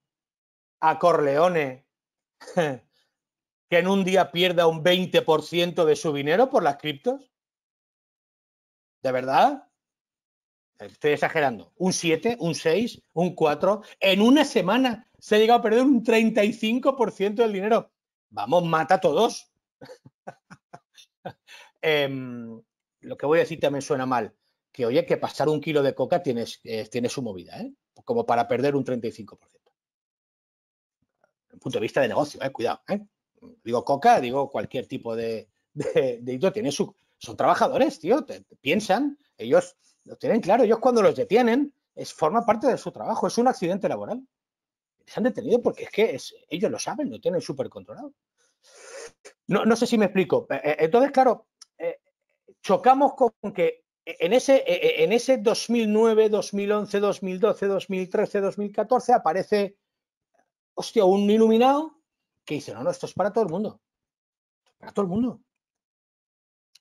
a Corleone, que en un día pierda un 20% de su dinero por las criptos? ¿De verdad? Estoy exagerando. Un 7, un 6, un 4, en una semana se ha llegado a perder un 35% del dinero. Vamos, mata a todos. Em, lo que voy a decir también suena mal. Que oye, que pasar un kilo de coca tienes, eh, tiene su movida, ¿eh? como para perder un 35%. Desde el punto de vista de negocio, ¿eh? cuidado. ¿eh? Digo coca, digo cualquier tipo de, tiene su, son trabajadores, tío, piensan, ellos lo tienen claro, ellos cuando los detienen, es, forma parte de su trabajo, es un accidente laboral. Se han detenido porque es que ellos lo saben, lo tienen súper controlado. No, no, sé si me explico. E, e, entonces, claro, eh, chocamos con que e, en ese, en ese 2009, 2011, 2012, 2013, 2014 aparece, hostia, un iluminado que dice, no, no, esto es para todo el mundo. Para todo el mundo.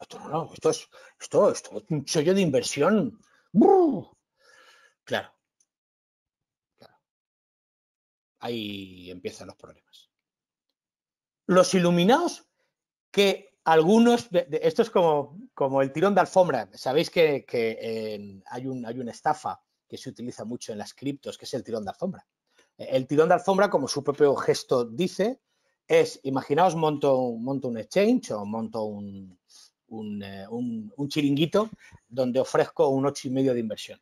Esto no, esto es, esto, un chollo de inversión. Claro, ahí empiezan los problemas. Los iluminados, que algunos, esto es como, como, el tirón de alfombra, sabéis que, hay, un, hay una estafa que se utiliza mucho en las criptos, que es el tirón de alfombra. Eh, el tirón de alfombra, como su propio gesto dice, es, imaginaos, monto, monto un exchange o monto un, un, eh, un chiringuito donde ofrezco un medio de inversión.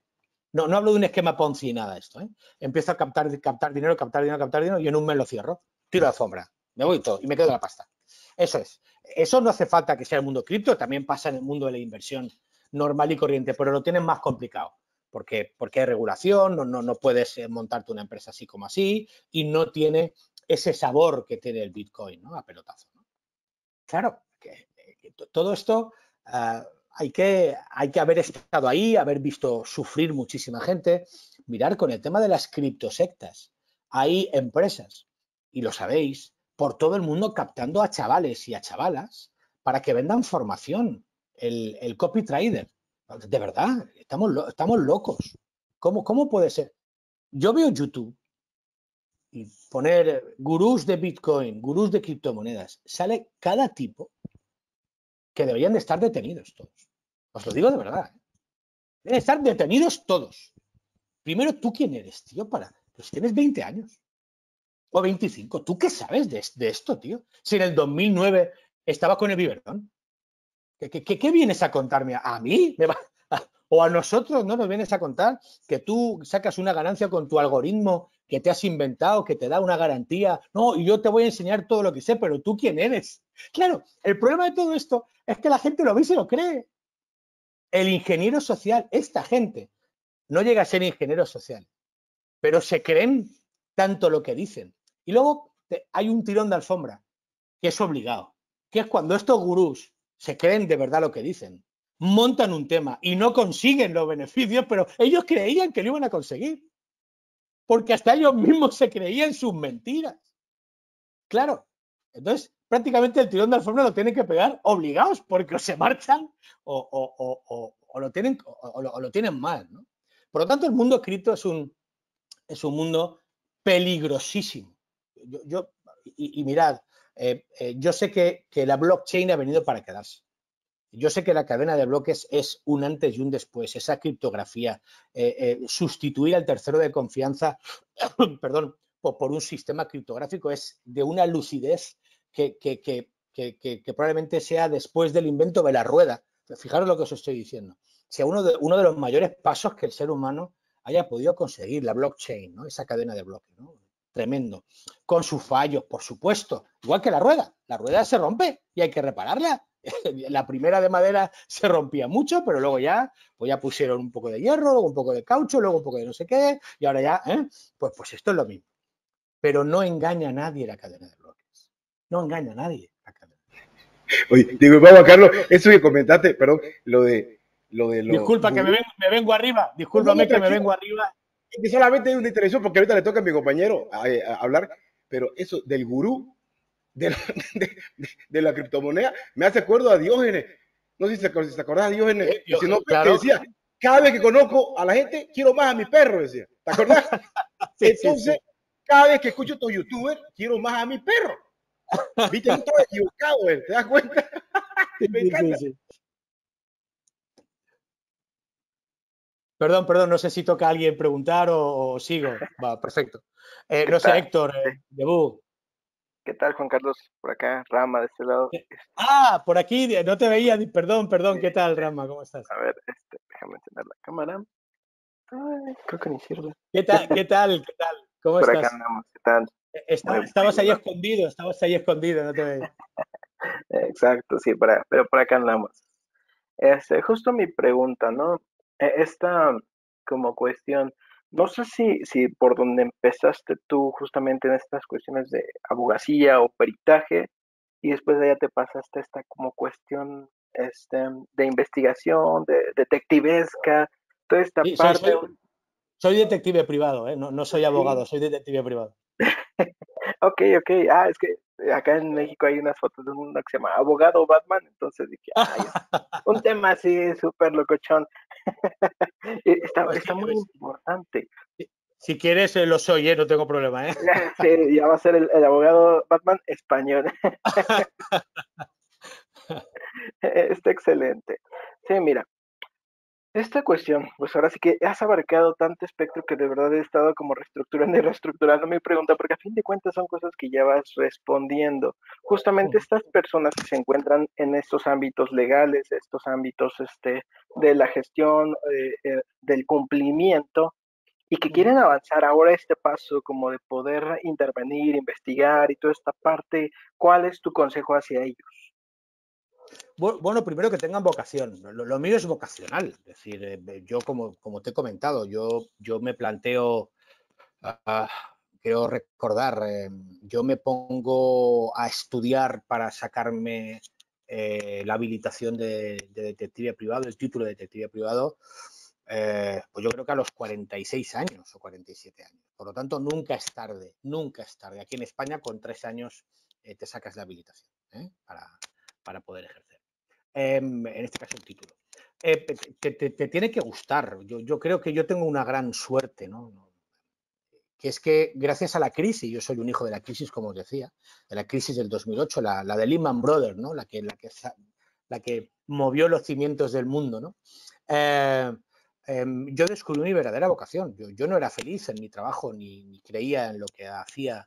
No, hablo de un esquema Ponzi nada esto. ¿eh? Empiezo a captar, captar dinero, captar dinero, captar dinero y en un mes lo cierro. Tiro la alfombra, me voy todo y me quedo la pasta. Eso es. Eso no hace falta que sea el mundo cripto, también pasa en el mundo de la inversión normal y corriente, pero lo tienen más complicado. Porque, porque hay regulación, no, no, puedes eh, montarte una empresa así como así y no tiene ese sabor que tiene el Bitcoin a pelotazo. Claro, que, eh, todo esto ah, hay que, hay que haber estado ahí, haber visto sufrir muchísima gente. Mirar con el tema de las criptosectas. Hay empresas, y lo sabéis, por todo el mundo captando a chavales y a chavalas para que vendan formación, el, copy trader. De verdad, estamos, estamos locos. ¿Cómo, ¿Cómo puede ser? Yo veo YouTube y poner gurús de Bitcoin, gurús de criptomonedas, sale cada tipo que deberían de estar detenidos todos. Os lo digo de verdad. ¿eh? Deben estar detenidos todos. Primero, ¿tú quién eres, tío? Para... Pues tienes 20 años. O 25. ¿Tú qué sabes de, esto, tío? Si en el 2009 estaba con el biberón. ¿Qué, vienes a contarme? ¿A mí? ¿O a nosotros no nos vienes a contar que tú sacas una ganancia con tu algoritmo que te has inventado, que te da una garantía. No, y yo te voy a enseñar todo lo que sé, pero tú quién eres. Claro, el problema de todo esto es que la gente lo ve y se lo cree. El ingeniero social, esta gente, no llega a ser ingeniero social, pero se creen tanto lo que dicen. Y luego hay un tirón de alfombra, que es obligado, que es cuando estos gurús se creen de verdad lo que dicen, montan un tema y no consiguen los beneficios, pero ellos creían que lo iban a conseguir, porque hasta ellos mismos se creían sus mentiras. Claro, entonces prácticamente el tirón de alfombra lo tienen que pegar obligados porque se marchan o, lo, tienen, o lo, tienen mal. ¿no? Por lo tanto, el mundo cripto es un, es un mundo peligrosísimo. Yo, y, mirad, eh, eh, yo sé que, la blockchain ha venido para quedarse. Yo sé que la cadena de bloques es un antes y un después, esa criptografía, eh, sustituir al tercero de confianza, perdón, por, por un sistema criptográfico es de una lucidez que, probablemente sea después del invento de la rueda. Fijaros lo que os estoy diciendo. Sea uno de, uno de los mayores pasos que el ser humano haya podido conseguir, la blockchain, ¿no? esa cadena de bloques. Tremendo. Con sus fallos, por supuesto. Igual que la rueda. La rueda se rompe y hay que repararla la primera de madera se rompía mucho, pero luego ya, pues ya pusieron un poco de hierro, un poco de caucho, luego un poco de no sé qué, y ahora ya, ¿eh? pues, pues esto es lo mismo. Pero no engaña a nadie la cadena de no engaña a nadie. Oye, a Carlos, eso que comentaste, perdón, lo de. Lo de lo, Disculpa que me vengo, me vengo arriba, discúlpame que me vengo arriba. Es que solamente hay una intervención porque ahorita le toca a mi compañero hablar, pero eso del gurú de la, de, la, criptomoneda me hace acuerdo a Diógenes. No sé si se si de Diógenes, eh, si no, decía, cada vez que conozco a la gente, quiero más a mi perro, decía. ¿Te acordás? Entonces, cada vez que escucho a tu youtuber, quiero más a mi perro. Viste, equivocado, ¿te das cuenta? Me encanta. Perdón, perdón, no sé si toca a alguien preguntar o, sigo. Va, perfecto. Eh, no sé, Héctor, eh, ¿Qué tal, Juan Carlos? Por acá, Rama, de este lado. Eh, ah, por aquí, no te veía, perdón, perdón, ¿qué tal, Rama? ¿Cómo estás? A ver, este, déjame encender la cámara. Ay, creo que ni sirve. ¿Qué tal? ¿Qué tal? ¿Cómo estás? Por acá andamos, ¿qué tal? Eh, estamos estabas ahí escondido, estabas ahí escondido, no te Exacto, sí, pero por acá andamos. Este, justo mi pregunta, ¿no? E, esta como cuestión, no sé si, si por donde empezaste tú justamente en estas cuestiones de abogacía o peritaje, y después de allá te pasaste esta como cuestión este, de investigación, de detectivesca, toda esta parte. Soy, detective privado, ¿eh? no, soy abogado, soy detective privado ok, ok. Ah, es que eh, acá en México hay unas fotos de un que se llama Abogado Batman, entonces dije, ay, un tema así súper locochón. Eh, está, pues muy pues. importante. Si quieres, eh, lo soy, no tengo problema. ¿eh? Sí, ya va a ser el abogado Batman español. está excelente. Sí, mira, esta cuestión, pues ahora sí que has abarcado tanto espectro que de verdad he estado como reestructurando y reestructurando mi pregunta, porque a fin de cuentas son cosas que ya vas respondiendo. Justamente estas personas que se encuentran en estos ámbitos legales, estos ámbitos este, de la gestión, eh, eh, del cumplimiento, y que quieren avanzar ahora este paso como de poder intervenir, investigar y toda esta parte, ¿cuál es tu consejo hacia ellos? Bueno, primero que tengan vocación. Lo, mío es vocacional. Es decir, eh, yo como, te he comentado, yo, me planteo, quiero ah, recordar, em, yo me pongo a estudiar para sacarme eh, la habilitación de, detective privado, el título de detective privado, eh, pues yo creo que a los 46 años o 47 años. Por lo tanto, nunca es tarde, nunca es tarde. Aquí en España con tres años te sacas la habilitación para para poder ejercer. Em, en este caso, el título. Eh, te, tiene que gustar. Yo, creo que yo tengo una gran suerte, ¿no? Que es que gracias a la crisis, yo soy un hijo de la crisis, como os decía, de la crisis del 2008, la, de Lehman Brothers, ¿no? La que, la, que, la que movió los cimientos del mundo, eh, em, yo descubrí mi verdadera vocación. Yo, no era feliz en mi trabajo ni, creía en lo que hacía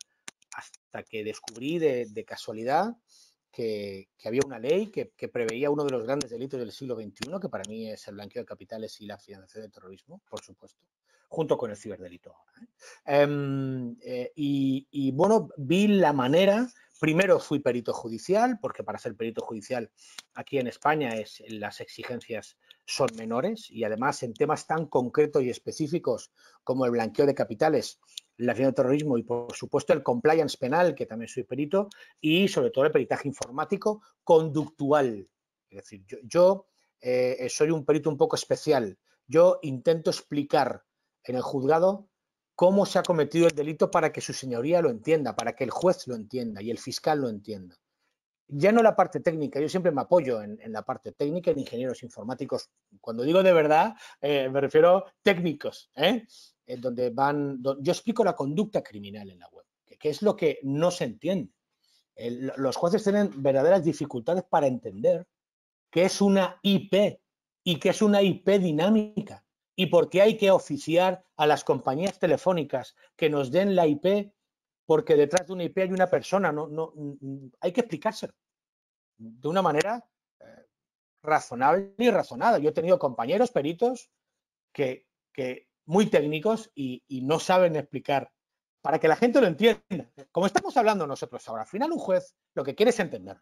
hasta que descubrí de casualidad que, había una ley que, preveía uno de los grandes delitos del siglo XXI, que para mí es el blanqueo de capitales y la financiación del terrorismo, por supuesto, junto con el ciberdelito. ¿eh? Em, eh, y, bueno, vi la manera Primero fui perito judicial, porque para ser perito judicial aquí en España las exigencias son menores y además en temas tan concretos y específicos como el blanqueo de capitales la acción de terrorismo y, por supuesto, el compliance penal, que también soy perito, y sobre todo el peritaje informático conductual. Es decir, yo, eh, soy un perito un poco especial. Yo intento explicar en el juzgado cómo se ha cometido el delito para que su señoría lo entienda, para que el juez lo entienda y el fiscal lo entienda. Ya no la parte técnica, yo siempre me apoyo en, la parte técnica, en ingenieros informáticos. Cuando digo de verdad, eh, me refiero técnicos, ¿eh? donde van, yo explico la conducta criminal en la web, que, es lo que no se entiende. los jueces tienen verdaderas dificultades para entender qué es una IP y qué es una IP dinámica y por qué hay que oficiar a las compañías telefónicas que nos den la IP porque detrás de una IP hay una persona, hay que explicárselo de una manera eh, razonable y razonada. Yo he tenido compañeros peritos que muy técnicos y, no saben explicar para que la gente lo entienda. Como estamos hablando nosotros ahora, al final un juez lo que quiere es entender.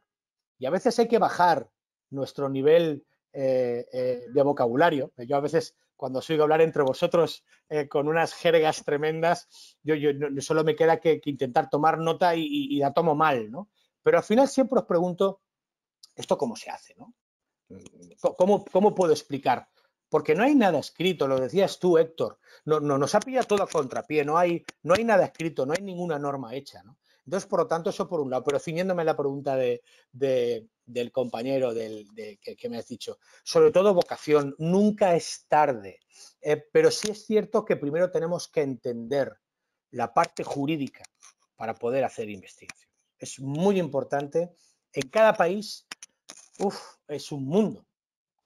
Y a veces hay que bajar nuestro nivel eh, eh, de vocabulario. Yo a veces cuando soy oigo hablar entre vosotros eh, con unas jergas tremendas, yo, yo solo me queda que, intentar tomar nota y, la tomo mal, ¿no? Pero al final siempre os pregunto, ¿esto cómo se hace, no? ¿Cómo, cómo puedo explicar porque no hay nada escrito, lo decías tú, Héctor, no, no, nos ha pillado todo a contrapié, no hay, no hay nada escrito, no hay ninguna norma hecha. Entonces, por lo tanto, eso por un lado, pero ciñéndome la pregunta del compañero del, que, me has dicho, sobre todo vocación, nunca es tarde, eh, pero sí es cierto que primero tenemos que entender la parte jurídica para poder hacer investigación. Es muy importante. En cada país, uf, es un mundo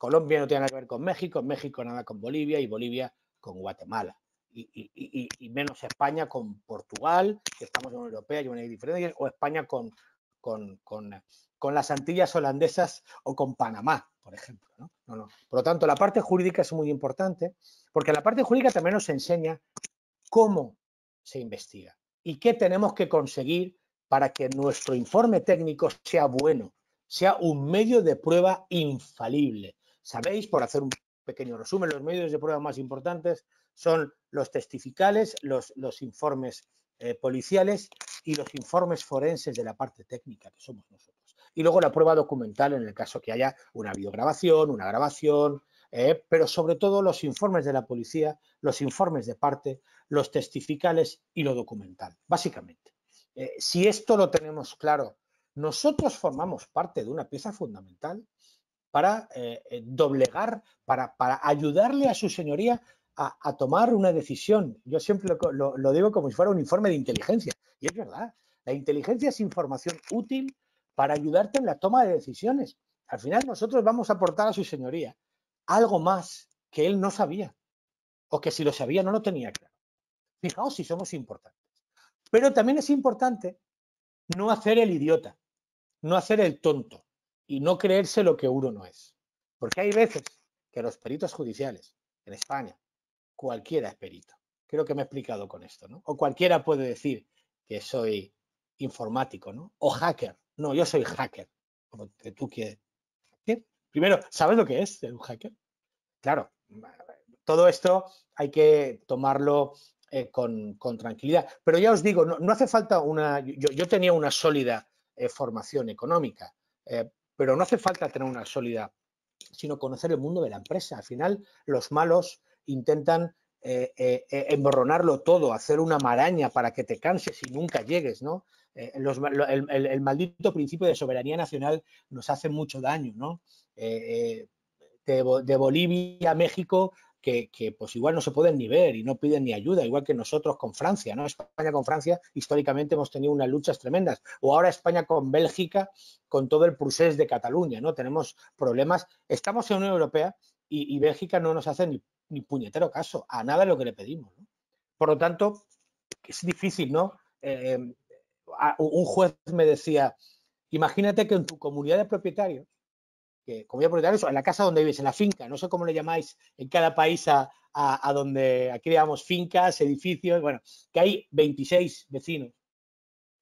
Colombia no tiene nada que ver con México, México nada con Bolivia y Bolivia con Guatemala. Y, menos España con Portugal, que estamos en una europea y una diferencia, o España con, con, las Antillas holandesas o con Panamá, por ejemplo. Por lo tanto, la parte jurídica es muy importante, porque la parte jurídica también nos enseña cómo se investiga y qué tenemos que conseguir para que nuestro informe técnico sea bueno, sea un medio de prueba infalible, Sabéis, por hacer un pequeño resumen, los medios de prueba más importantes son los testificales, los, informes eh, policiales y los informes forenses de la parte técnica, que somos nosotros. Y luego la prueba documental en el caso que haya una videograbación, una grabación, eh, pero sobre todo los informes de la policía, los informes de parte, los testificales y lo documental, básicamente. Eh, si esto lo tenemos claro, nosotros formamos parte de una pieza fundamental para eh, eh, doblegar, para, ayudarle a su señoría a, tomar una decisión. Yo siempre lo, digo como si fuera un informe de inteligencia. Y es verdad, la inteligencia es información útil para ayudarte en la toma de decisiones. Al final nosotros vamos a aportar a su señoría algo más que él no sabía o que si lo sabía no lo tenía claro. Fijaos si somos importantes. Pero también es importante no hacer el idiota, no hacer el tonto y no creerse lo que uno no es. Porque hay veces que los peritos judiciales en España, cualquiera es perito. Creo que me he explicado con esto, O cualquiera puede decir que soy informático, ¿no? O hacker. No, yo soy hacker. Como que tú quieres. Primero, ¿sabes lo que es ser un hacker? Claro, todo esto hay que tomarlo eh, con, tranquilidad. Pero ya os digo, no, hace falta una... Yo, tenía una sólida eh, formación económica. Eh, pero no hace falta tener una sólida, sino conocer el mundo de la empresa. Al final, los malos intentan eh, eh, eh, emborronarlo todo, hacer una maraña para que te canses y nunca llegues, ¿no? el, maldito principio de soberanía nacional nos hace mucho daño, ¿no? De, de, Bolivia a México que, pues igual no se pueden ni ver y no piden ni ayuda, igual que nosotros con Francia, ¿no? España con Francia históricamente hemos tenido unas luchas tremendas, o ahora España con Bélgica, con todo el procés de Cataluña, ¿no? Tenemos problemas, estamos en Unión Europea y, Bélgica no nos hace ni, puñetero caso, a nada de lo que le pedimos, Por lo tanto, es difícil, ¿no? Eh, eh, un juez me decía, imagínate que en tu comunidad de propietarios que, como en la casa donde vives, en la finca, no sé cómo le llamáis en cada país a, a, donde, aquí digamos, fincas, edificios, bueno, que hay 26 vecinos.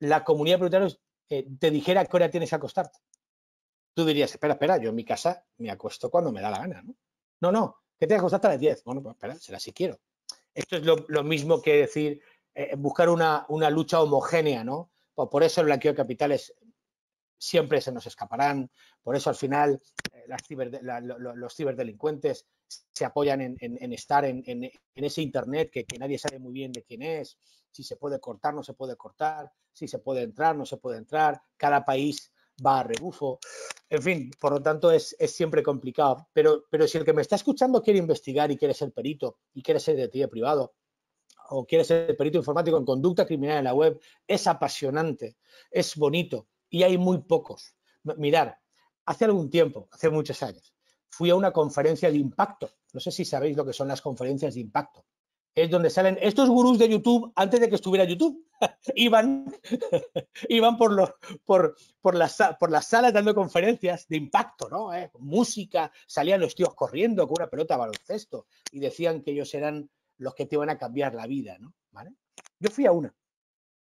La comunidad de eh, te dijera que hora tienes que acostarte. Tú dirías, espera, espera, yo en mi casa me acuesto cuando me da la gana, ¿no? No, no, que te que acostarte a las 10. Bueno, pues espera, será si quiero. Esto es lo, mismo que decir, eh, buscar una, una lucha homogénea, ¿no? Pues por eso el blanqueo de capitales siempre se nos escaparán. Por eso al final eh, los ciberdelincuentes se apoyan en, estar en, ese Internet que, nadie sabe muy bien de quién es, si se puede cortar, no se puede cortar, si se puede entrar, no se puede entrar, cada país va a rebufo. En fin, por lo tanto es, siempre complicado. Pero, pero si el que me está escuchando quiere investigar y quiere ser perito y quiere ser de detective privado, o quiere ser perito informático en conducta criminal en la web, es apasionante, es bonito, y hay muy pocos. Mirar, hace algún tiempo, hace muchos años, fui a una conferencia de impacto. No sé si sabéis lo que son las conferencias de impacto. Es donde salen estos gurús de YouTube antes de que estuviera YouTube. iban, iban por, por, las, por salas dando conferencias de impacto, ¿no? Eh, música, salían los tíos corriendo con una pelota baloncesto y decían que ellos eran los que te iban a cambiar la vida, ¿no? ¿Vale? Yo fui a una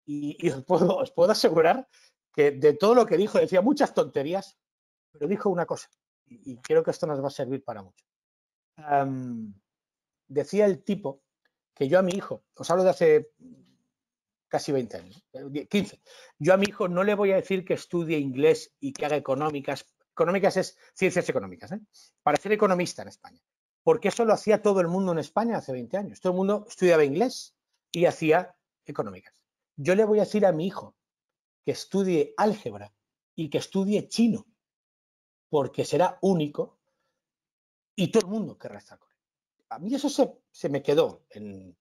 y, puedo, os puedo asegurar que de todo lo que dijo, decía muchas tonterías, pero dijo una cosa, y, creo que esto nos va a servir para mucho. decía el tipo que yo a mi hijo, os hablo de hace casi 20 años, 15, eh, yo a mi hijo no le voy a decir que estudie inglés y que haga económicas, económicas es ciencias económicas, ¿eh? para ser economista en España, porque eso lo hacía todo el mundo en España hace 20 años, todo el mundo estudiaba inglés y hacía económicas. Yo le voy a decir a mi hijo que estudie álgebra y que estudie chino, porque será único y todo el mundo querrá estar con él. A mí eso se, se me quedó en,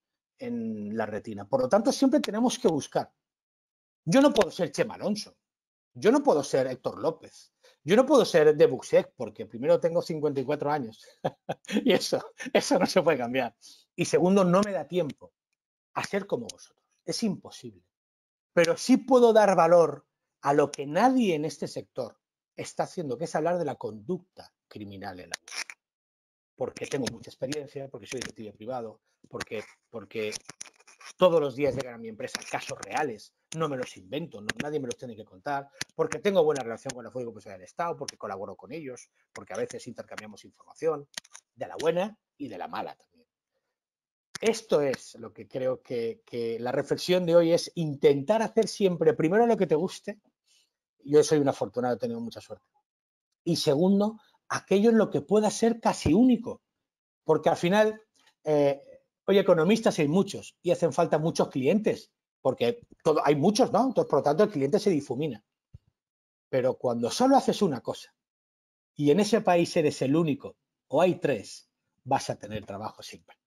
la retina. Por lo tanto, siempre tenemos que buscar. Yo no puedo ser Chema Alonso, yo no puedo ser Héctor López, yo no puedo ser de porque primero tengo 54 años y eso, eso no se puede cambiar. Y segundo, no me da tiempo a ser como vosotros. Es imposible pero sí puedo dar valor a lo que nadie en este sector está haciendo, que es hablar de la conducta criminal en la Porque tengo mucha experiencia, porque soy detective privado, porque, porque todos los días llegan a mi empresa casos reales, no me los invento, no, nadie me los tiene que contar, porque tengo buena relación con la Fuerza Comisión del Estado, porque colaboro con ellos, porque a veces intercambiamos información, de la buena y de la mala también. Esto es lo que creo que, la reflexión de hoy es intentar hacer siempre, primero lo que te guste, yo soy un afortunado, he tenido mucha suerte, y segundo, aquello en lo que pueda ser casi único, porque al final, eh, hoy economistas hay muchos y hacen falta muchos clientes, porque hay muchos, ¿no? Entonces, por lo tanto, el cliente se difumina. Pero cuando solo haces una cosa y en ese país eres el único o hay tres, vas a tener trabajo siempre.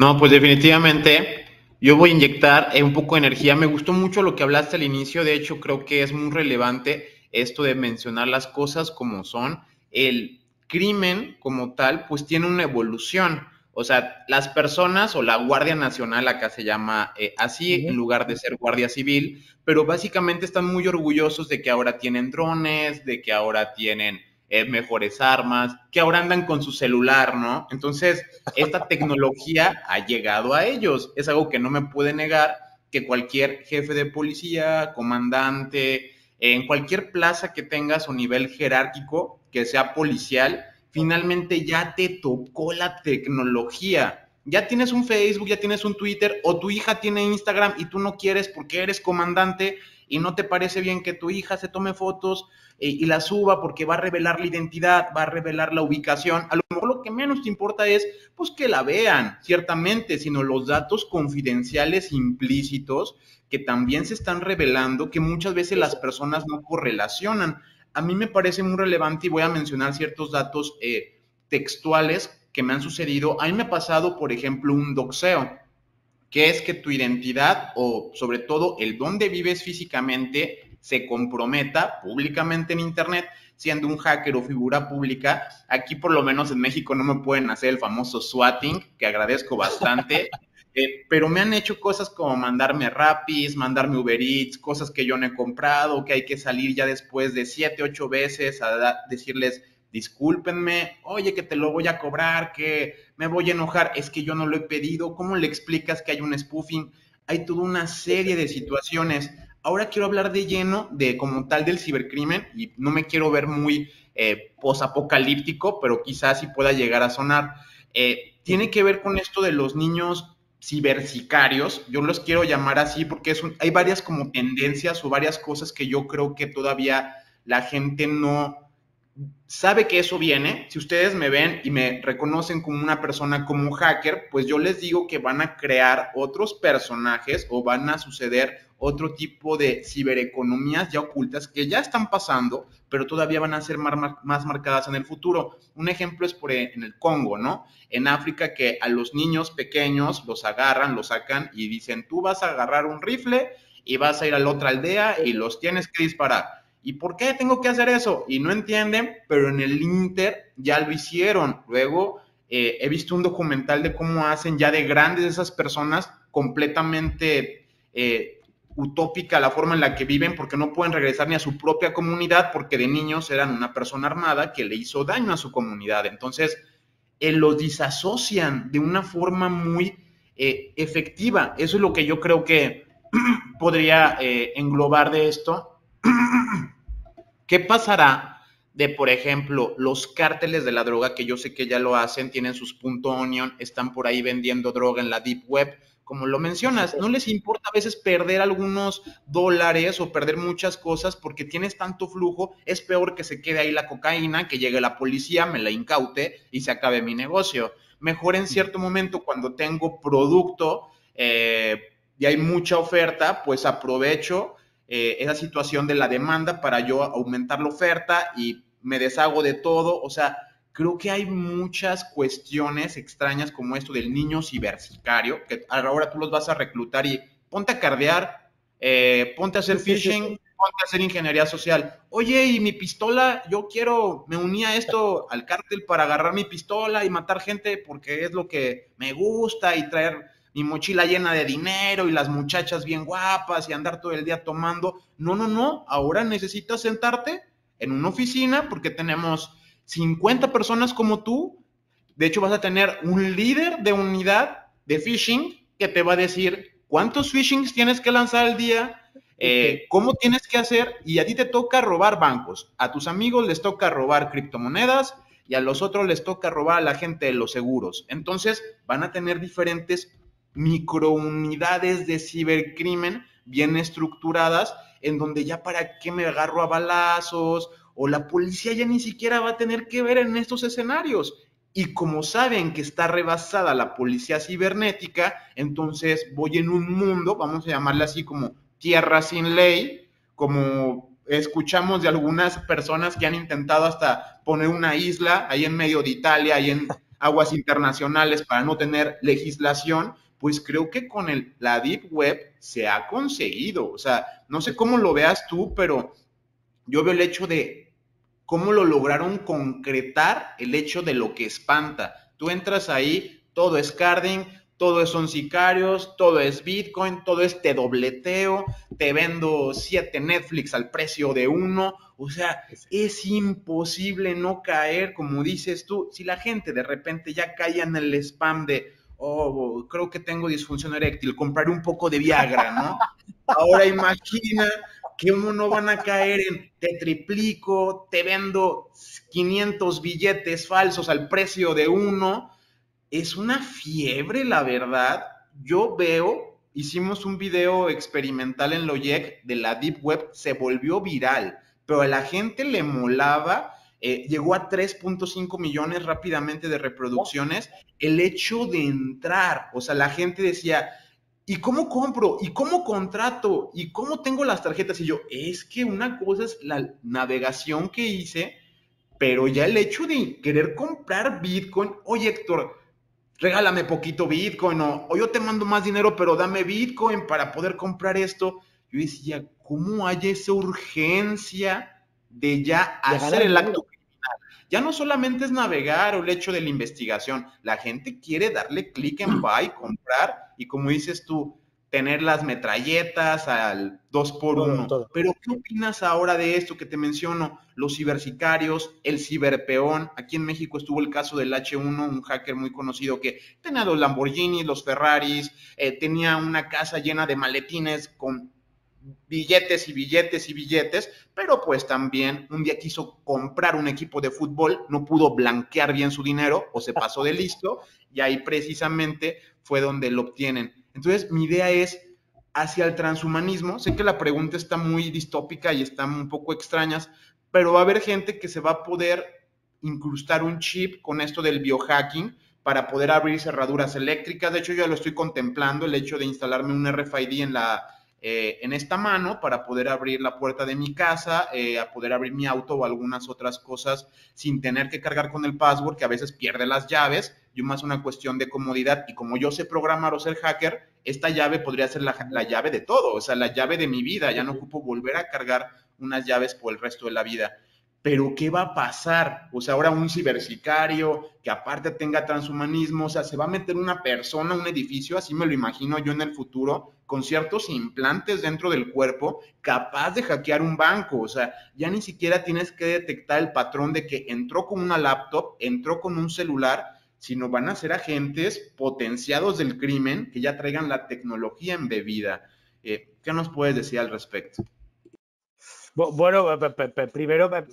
No, pues definitivamente yo voy a inyectar eh, un poco de energía. Me gustó mucho lo que hablaste al inicio. De hecho, creo que es muy relevante esto de mencionar las cosas como son. El crimen como tal, pues tiene una evolución. O sea, las personas o la Guardia Nacional, acá se llama eh, así, en lugar de ser Guardia Civil, pero básicamente están muy orgullosos de que ahora tienen drones, de que ahora tienen eh, mejores armas, que ahora andan con su celular, ¿no? Entonces, esta tecnología ha llegado a ellos. Es algo que no me puede negar que cualquier jefe de policía, comandante, en cualquier plaza que tengas o nivel jerárquico que sea policial, finalmente ya te tocó la tecnología. Ya tienes un Facebook, ya tienes un Twitter o tu hija tiene Instagram y tú no quieres porque eres comandante y no te parece bien que tu hija se tome fotos eh, y la suba porque va a revelar la identidad, va a revelar la ubicación. A lo mejor lo que menos te importa es pues que la vean, ciertamente, sino los datos confidenciales implícitos que también se están revelando, que muchas veces las personas no correlacionan. A mí me parece muy relevante y voy a mencionar ciertos datos eh, textuales que me han sucedido. A mí me ha pasado, por ejemplo, un doxeo, que es que tu identidad o sobre todo el dónde vives físicamente se comprometa públicamente en Internet, siendo un hacker o figura pública. Aquí por lo menos en México no me pueden hacer el famoso swatting, que agradezco bastante. Eh, pero me han hecho cosas como mandarme Rapis, mandarme Uber Eats, cosas que yo no he comprado, que hay que salir ya después de siete, ocho veces a decirles, discúlpenme, oye, que te lo voy a cobrar, que me voy a enojar, es que yo no lo he pedido, ¿cómo le explicas que hay un spoofing? Hay toda una serie de situaciones Ahora quiero hablar de lleno de como tal del cibercrimen y no me quiero ver muy eh, posapocalíptico, pero quizás sí pueda llegar a sonar. Eh, tiene que ver con esto de los niños cibersicarios, yo los quiero llamar así porque hay varias como tendencias o varias cosas que yo creo que todavía la gente no sabe que eso viene. Si ustedes me ven y me reconocen como una persona como hacker, pues yo les digo que van a crear otros personajes o van a suceder otro tipo de cibereconomías ya ocultas que ya están pasando, pero todavía van a ser más, más marcadas en el futuro. Un ejemplo es por e, en el Congo, ¿no? En África que a los niños pequeños los agarran, los sacan y dicen, tú vas a agarrar un rifle y vas a ir a la otra aldea y los tienes que disparar. ¿Y por qué tengo que hacer eso? Y no entienden, pero en el Inter ya lo hicieron. Luego eh, he visto un documental de cómo hacen ya de grandes esas personas completamente... Eh, utópica la forma en la que viven porque no pueden regresar ni a su propia comunidad porque de niños eran una persona armada que le hizo daño a su comunidad. Entonces, eh, los disasocian de una forma muy eh, efectiva. Eso es lo que yo creo que podría eh, englobar de esto. ¿Qué pasará de, por ejemplo, los cárteles de la droga, que yo sé que ya lo hacen, tienen sus punto onion, están por ahí vendiendo droga en la deep web? como lo mencionas, no les importa a veces perder algunos dólares o perder muchas cosas porque tienes tanto flujo, es peor que se quede ahí la cocaína, que llegue la policía, me la incaute y se acabe mi negocio. Mejor en cierto momento cuando tengo producto eh, y hay mucha oferta, pues aprovecho eh, esa situación de la demanda para yo aumentar la oferta y me deshago de todo, o sea, creo que hay muchas cuestiones extrañas como esto del niño cibersicario, que ahora tú los vas a reclutar y ponte a cardear, eh, ponte a hacer phishing, ponte a hacer ingeniería social. Oye, y mi pistola, yo quiero, me unía a esto al cártel para agarrar mi pistola y matar gente porque es lo que me gusta y traer mi mochila llena de dinero y las muchachas bien guapas y andar todo el día tomando. No, no, no, ahora necesitas sentarte en una oficina porque tenemos 50 personas como tú. De hecho, vas a tener un líder de unidad de phishing que te va a decir cuántos phishings tienes que lanzar al día, eh, cómo tienes que hacer, y a ti te toca robar bancos, a tus amigos les toca robar criptomonedas y a los otros les toca robar a la gente de los seguros. Entonces van a tener diferentes microunidades de cibercrimen bien estructuradas en donde ya para qué me agarro a balazos o la policía ya ni siquiera va a tener que ver en estos escenarios. Y como saben que está rebasada la policía cibernética, entonces voy en un mundo, vamos a llamarle así como tierra sin ley, como escuchamos de algunas personas que han intentado hasta poner una isla ahí en medio de Italia, ahí en aguas internacionales para no tener legislación, pues creo que con el, la Deep Web se ha conseguido. O sea, no sé cómo lo veas tú, pero yo veo el hecho de cómo lo lograron concretar el hecho de lo que espanta. Tú entras ahí, todo es carding, todo son sicarios, todo es Bitcoin, todo es te dobleteo, te vendo siete Netflix al precio de uno. O sea, es imposible no caer, como dices tú, si la gente de repente ya cae en el spam de, oh, creo que tengo disfunción eréctil, compraré un poco de Viagra, ¿no? Ahora imagina uno no van a caer en te triplico, te vendo 500 billetes falsos al precio de uno? Es una fiebre, la verdad. Yo veo, hicimos un video experimental en Loyec de la Deep Web, se volvió viral, pero a la gente le molaba. Eh, llegó a 3.5 millones rápidamente de reproducciones. El hecho de entrar, o sea, la gente decía, ¿y cómo compro? ¿Y cómo contrato? ¿Y cómo tengo las tarjetas? Y yo, es que una cosa es la navegación que hice, pero ya el hecho de querer comprar Bitcoin, oye Héctor, regálame poquito Bitcoin o, yo te mando más dinero, pero dame Bitcoin para poder comprar esto. Yo decía, ¿cómo hay esa urgencia de ya hacer el acto? ya no solamente es navegar o el hecho de la investigación, la gente quiere darle clic en mm. buy, comprar y como dices tú, tener las metralletas al 2 por 1 Pero ¿qué opinas ahora de esto que te menciono? Los cibersicarios, el ciberpeón. Aquí en México estuvo el caso del H1, un hacker muy conocido que tenía los Lamborghini, los Ferraris, eh, tenía una casa llena de maletines con billetes y billetes y billetes, pero pues también un día quiso comprar un equipo de fútbol, no pudo blanquear bien su dinero o se pasó de listo y ahí precisamente fue donde lo obtienen. Entonces mi idea es hacia el transhumanismo, sé que la pregunta está muy distópica y están un poco extrañas, pero va a haber gente que se va a poder incrustar un chip con esto del biohacking para poder abrir cerraduras eléctricas, de hecho yo ya lo estoy contemplando, el hecho de instalarme un RFID en la eh, en esta mano para poder abrir la puerta de mi casa, eh, a poder abrir mi auto o algunas otras cosas sin tener que cargar con el password, que a veces pierde las llaves. Yo más una cuestión de comodidad y como yo sé programar o ser hacker, esta llave podría ser la, la llave de todo, o sea, la llave de mi vida. Ya no ocupo volver a cargar unas llaves por el resto de la vida pero ¿qué va a pasar? O sea, ahora un cibersicario que aparte tenga transhumanismo, o sea, se va a meter una persona, un edificio, así me lo imagino yo en el futuro, con ciertos implantes dentro del cuerpo, capaz de hackear un banco, o sea, ya ni siquiera tienes que detectar el patrón de que entró con una laptop, entró con un celular, sino van a ser agentes potenciados del crimen que ya traigan la tecnología embebida. Eh, ¿Qué nos puedes decir al respecto? Bueno, primero em,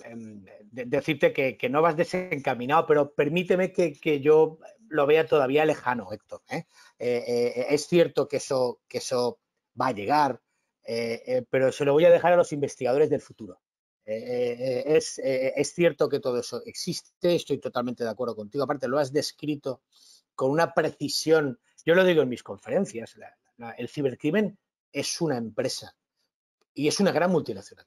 em, decirte que, no vas desencaminado, pero permíteme que, yo lo vea todavía lejano, Héctor. ¿eh? Eh, eh, es cierto que eso, va a llegar, pero se lo voy a dejar a los investigadores del futuro. Es, cierto que todo eso existe, estoy totalmente de acuerdo contigo. Aparte, lo has descrito con una precisión. Yo lo digo en mis conferencias, el cibercrimen es una empresa y es una gran multinacional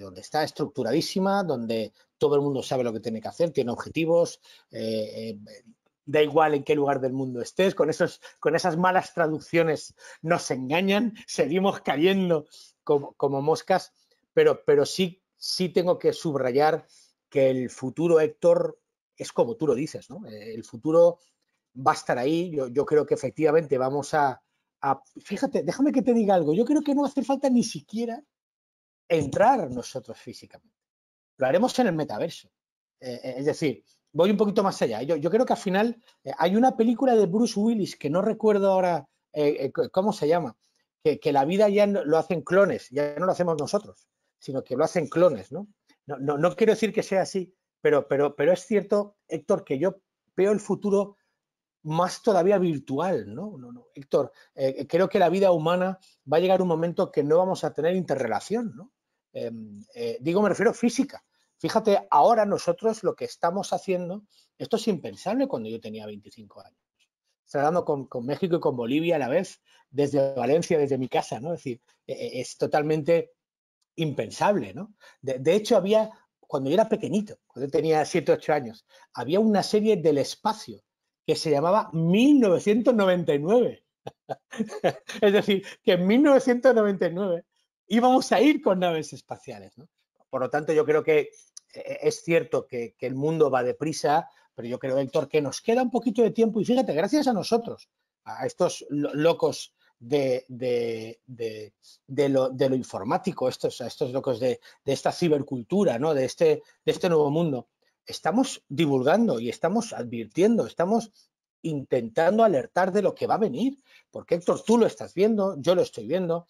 donde está estructuradísima, donde todo el mundo sabe lo que tiene que hacer, tiene objetivos, eh, eh, da igual en qué lugar del mundo estés, con, esos, con esas malas traducciones nos engañan, seguimos cayendo como, moscas, pero, pero sí, sí tengo que subrayar que el futuro, Héctor, es como tú lo dices, eh, El futuro va a estar ahí, yo, creo que efectivamente vamos a, Fíjate, déjame que te diga algo, yo creo que no hace falta ni siquiera entrar nosotros físicamente. Lo haremos en el metaverso. Eh, eh, es decir, voy un poquito más allá. Yo, creo que al final eh, hay una película de Bruce Willis que no recuerdo ahora cómo se llama, que, la vida ya lo hacen clones, ya no lo hacemos nosotros, sino que lo hacen clones, ¿no? No, quiero decir que sea así, pero, es cierto, Héctor, que yo veo el futuro más todavía virtual, ¿no? no, no. Héctor, creo que la vida humana va a llegar un momento que no vamos a tener interrelación, ¿no? Em, eh, digo, me refiero física. Fíjate, ahora nosotros lo que estamos haciendo, esto es impensable cuando yo tenía 25 años. Trabajando con, con México y con Bolivia a la vez, desde Valencia, desde mi casa, ¿no? Es decir, e, e, es totalmente impensable, ¿no? De, hecho, había, cuando yo era pequeñito, cuando tenía 7, 8 años, había una serie del espacio que se llamaba 1999. es decir, que en 1999 íbamos a ir con naves espaciales. Por lo tanto, yo creo que eh, es cierto que, el mundo va deprisa, pero yo creo, Héctor, que nos queda un poquito de tiempo y fíjate, gracias a nosotros, a estos locos de, de, lo, informático, estos, a estos locos de, esta cibercultura, ¿no? de, este, de este nuevo mundo, estamos divulgando y estamos advirtiendo, estamos intentando alertar de lo que va a venir, porque Héctor, tú lo estás viendo, yo lo estoy viendo,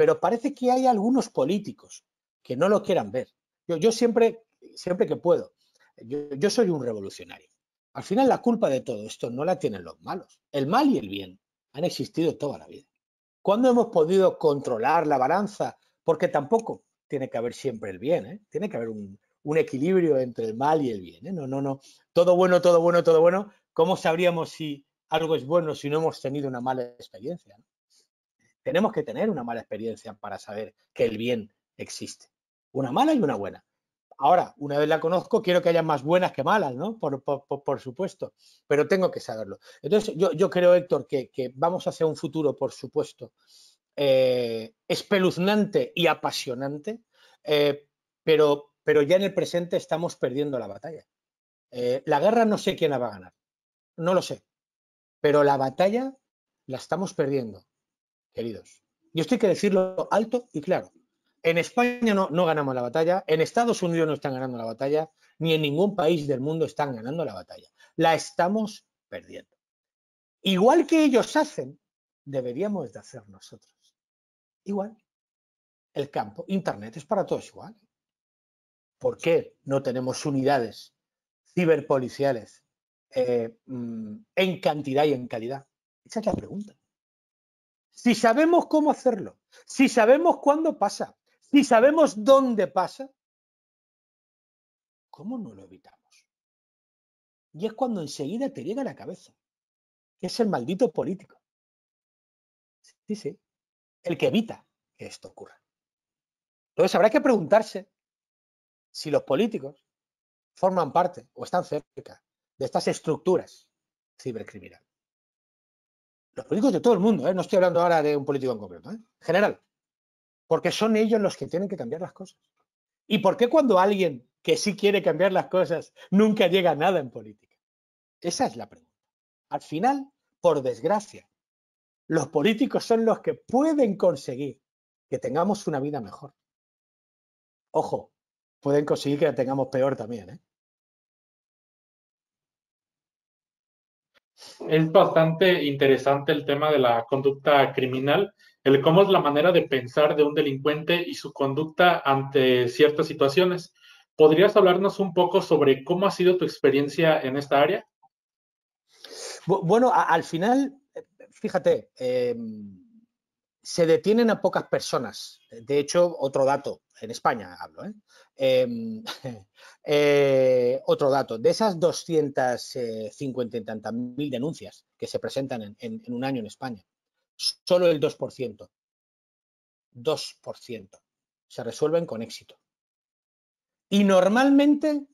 pero parece que hay algunos políticos que no lo quieran ver. Yo, siempre, siempre que puedo, yo, soy un revolucionario. Al final la culpa de todo esto no la tienen los malos. El mal y el bien han existido toda la vida. ¿Cuándo hemos podido controlar la balanza? Porque tampoco tiene que haber siempre el bien, ¿eh? tiene que haber un, equilibrio entre el mal y el bien. ¿eh? No, no, no. Todo bueno, todo bueno, todo bueno. ¿Cómo sabríamos si algo es bueno si no hemos tenido una mala experiencia? Tenemos que tener una mala experiencia para saber que el bien existe. Una mala y una buena. Ahora, una vez la conozco, quiero que haya más buenas que malas, ¿no? Por, supuesto, pero tengo que saberlo. Entonces, yo, creo, Héctor, que, que, vamos hacer un futuro, por supuesto, eh, espeluznante y apasionante, eh, pero, pero ya en el presente estamos perdiendo la batalla. Eh, la guerra no sé quién la va a ganar, no lo sé, pero la batalla la estamos perdiendo queridos. yo estoy que decirlo alto y claro. En España no, ganamos la batalla, en Estados Unidos no están ganando la batalla, ni en ningún país del mundo están ganando la batalla. La estamos perdiendo. Igual que ellos hacen, deberíamos de hacer nosotros. Igual. El campo, Internet es para todos igual. ¿Por qué no tenemos unidades ciberpoliciales eh, mm, en cantidad y en calidad? Esa es la pregunta. Si sabemos cómo hacerlo, si sabemos cuándo pasa, si sabemos dónde pasa, ¿cómo no lo evitamos? Y es cuando enseguida te llega a la cabeza, que es el maldito político. Sí, sí, el que evita que esto ocurra. Entonces habrá que preguntarse si los políticos forman parte o están cerca de estas estructuras cibercriminales los políticos de todo el mundo, ¿eh? no estoy hablando ahora de un político en concreto, ¿eh? en general, porque son ellos los que tienen que cambiar las cosas. ¿Y por qué cuando alguien que sí quiere cambiar las cosas nunca llega a nada en política? Esa es la pregunta. Al final, por desgracia, los políticos son los que pueden conseguir que tengamos una vida mejor. Ojo, pueden conseguir que la tengamos peor también, ¿eh? es bastante interesante el tema de la conducta criminal, el cómo es la manera de pensar de un delincuente y su conducta ante ciertas situaciones. ¿Podrías hablarnos un poco sobre cómo ha sido tu experiencia en esta área? Bueno, al final, eh, fíjate, em, se detienen a pocas personas. De hecho, otro dato, en España hablo, ¿eh? em, eh, otro dato, de esas 250 eh, y tantas mil denuncias que se presentan en, un año en España, solo el 2%, 2% se resuelven con éxito. Y normalmente,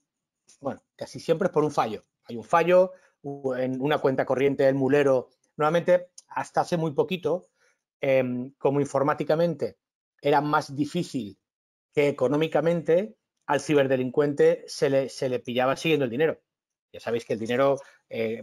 bueno, casi siempre es por un fallo. Hay un fallo en una cuenta corriente del mulero. Normalmente, hasta hace muy poquito, Em, como informáticamente era más difícil que económicamente, al ciberdelincuente se le, pillaba siguiendo el dinero. Ya sabéis que el dinero, eh,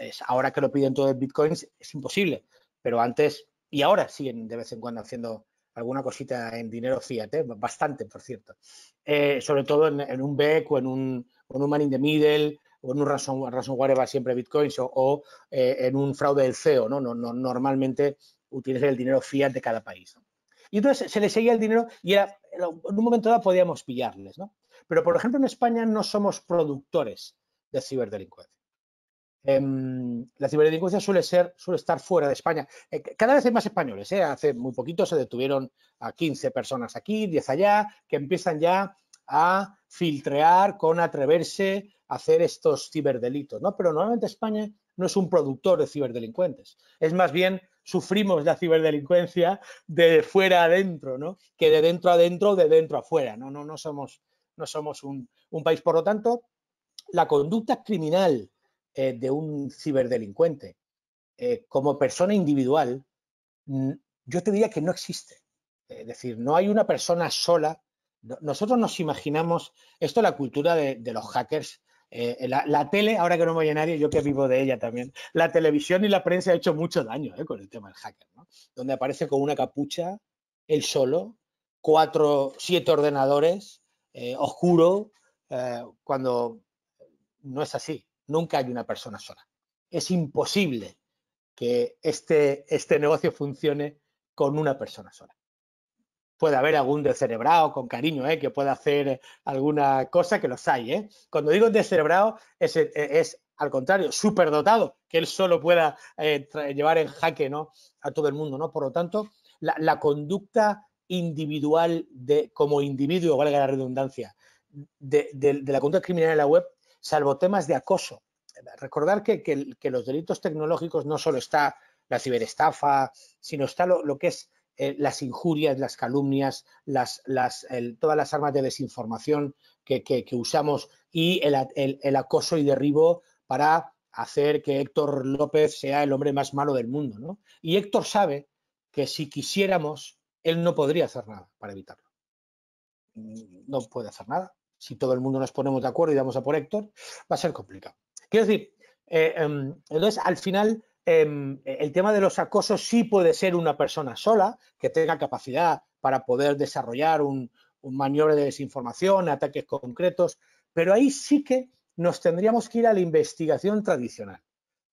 es, ahora que lo piden todos en bitcoins, es imposible, pero antes y ahora siguen de vez en cuando haciendo alguna cosita en dinero fiat, ¿eh? bastante, por cierto. Eh, sobre todo en, un BEC o en un, un man in the middle o en un ransomware va siempre bitcoins o, en un fraude del CEO, ¿no? No, no Normalmente utilizar el dinero fiat de cada país. Y entonces se les seguía el dinero y en un momento dado podíamos pillarles, ¿no? Pero, por ejemplo, en España no somos productores de ciberdelincuencia. Em, la ciberdelincuencia suele, ser, suele estar fuera de España. Eh, cada vez hay más españoles. Eh. Hace muy poquito se detuvieron a 15 personas aquí, 10 allá, que empiezan ya a filtrear con atreverse a hacer estos ciberdelitos. ¿no? Pero normalmente España no es un productor de ciberdelincuentes. Es más bien sufrimos la ciberdelincuencia de fuera adentro, ¿no? Que de dentro a dentro, de dentro afuera. ¿no? No, no somos, no somos un, país. Por lo tanto, la conducta criminal eh, de un ciberdelincuente eh, como persona individual, yo te diría que no existe. Es decir, no hay una persona sola. Nosotros nos imaginamos, esto la cultura de los hackers eh, eh, la, tele, ahora que no me a nadie, yo que vivo de ella también, la televisión y la prensa ha hecho mucho daño eh, con el tema del hacker, Donde aparece con una capucha, él solo, cuatro, siete ordenadores, oscuro, cuando no es así, nunca hay una persona sola. Es imposible que este, este negocio funcione con una persona sola puede haber algún descerebrado con cariño, ¿eh? que pueda hacer alguna cosa, que los hay. ¿eh? Cuando digo descerebrado, e, es, al contrario, superdotado, que él solo pueda eh, llevar en jaque a todo el mundo. Por lo tanto, la, conducta individual de, como individuo, valga la redundancia, de, la conducta criminal en la web, salvo temas de acoso. Recordar que, los delitos tecnológicos no solo está la ciberestafa, sino está lo que es eh, las injurias, las calumnias, las, todas las armas de desinformación que, usamos y el, acoso y derribo para hacer que Héctor López sea el hombre más malo del mundo. ¿no? Y Héctor sabe que si quisiéramos, él no podría hacer nada para evitarlo. No puede hacer nada. Si todo el mundo nos ponemos de acuerdo y damos a por Héctor, va a ser complicado. Quiero decir, eh, em, entonces al final Em, e, el tema de los acosos sí puede ser una persona sola que tenga capacidad para poder desarrollar un, maniobre de desinformación, ataques concretos, pero ahí sí que nos tendríamos que ir a la investigación tradicional,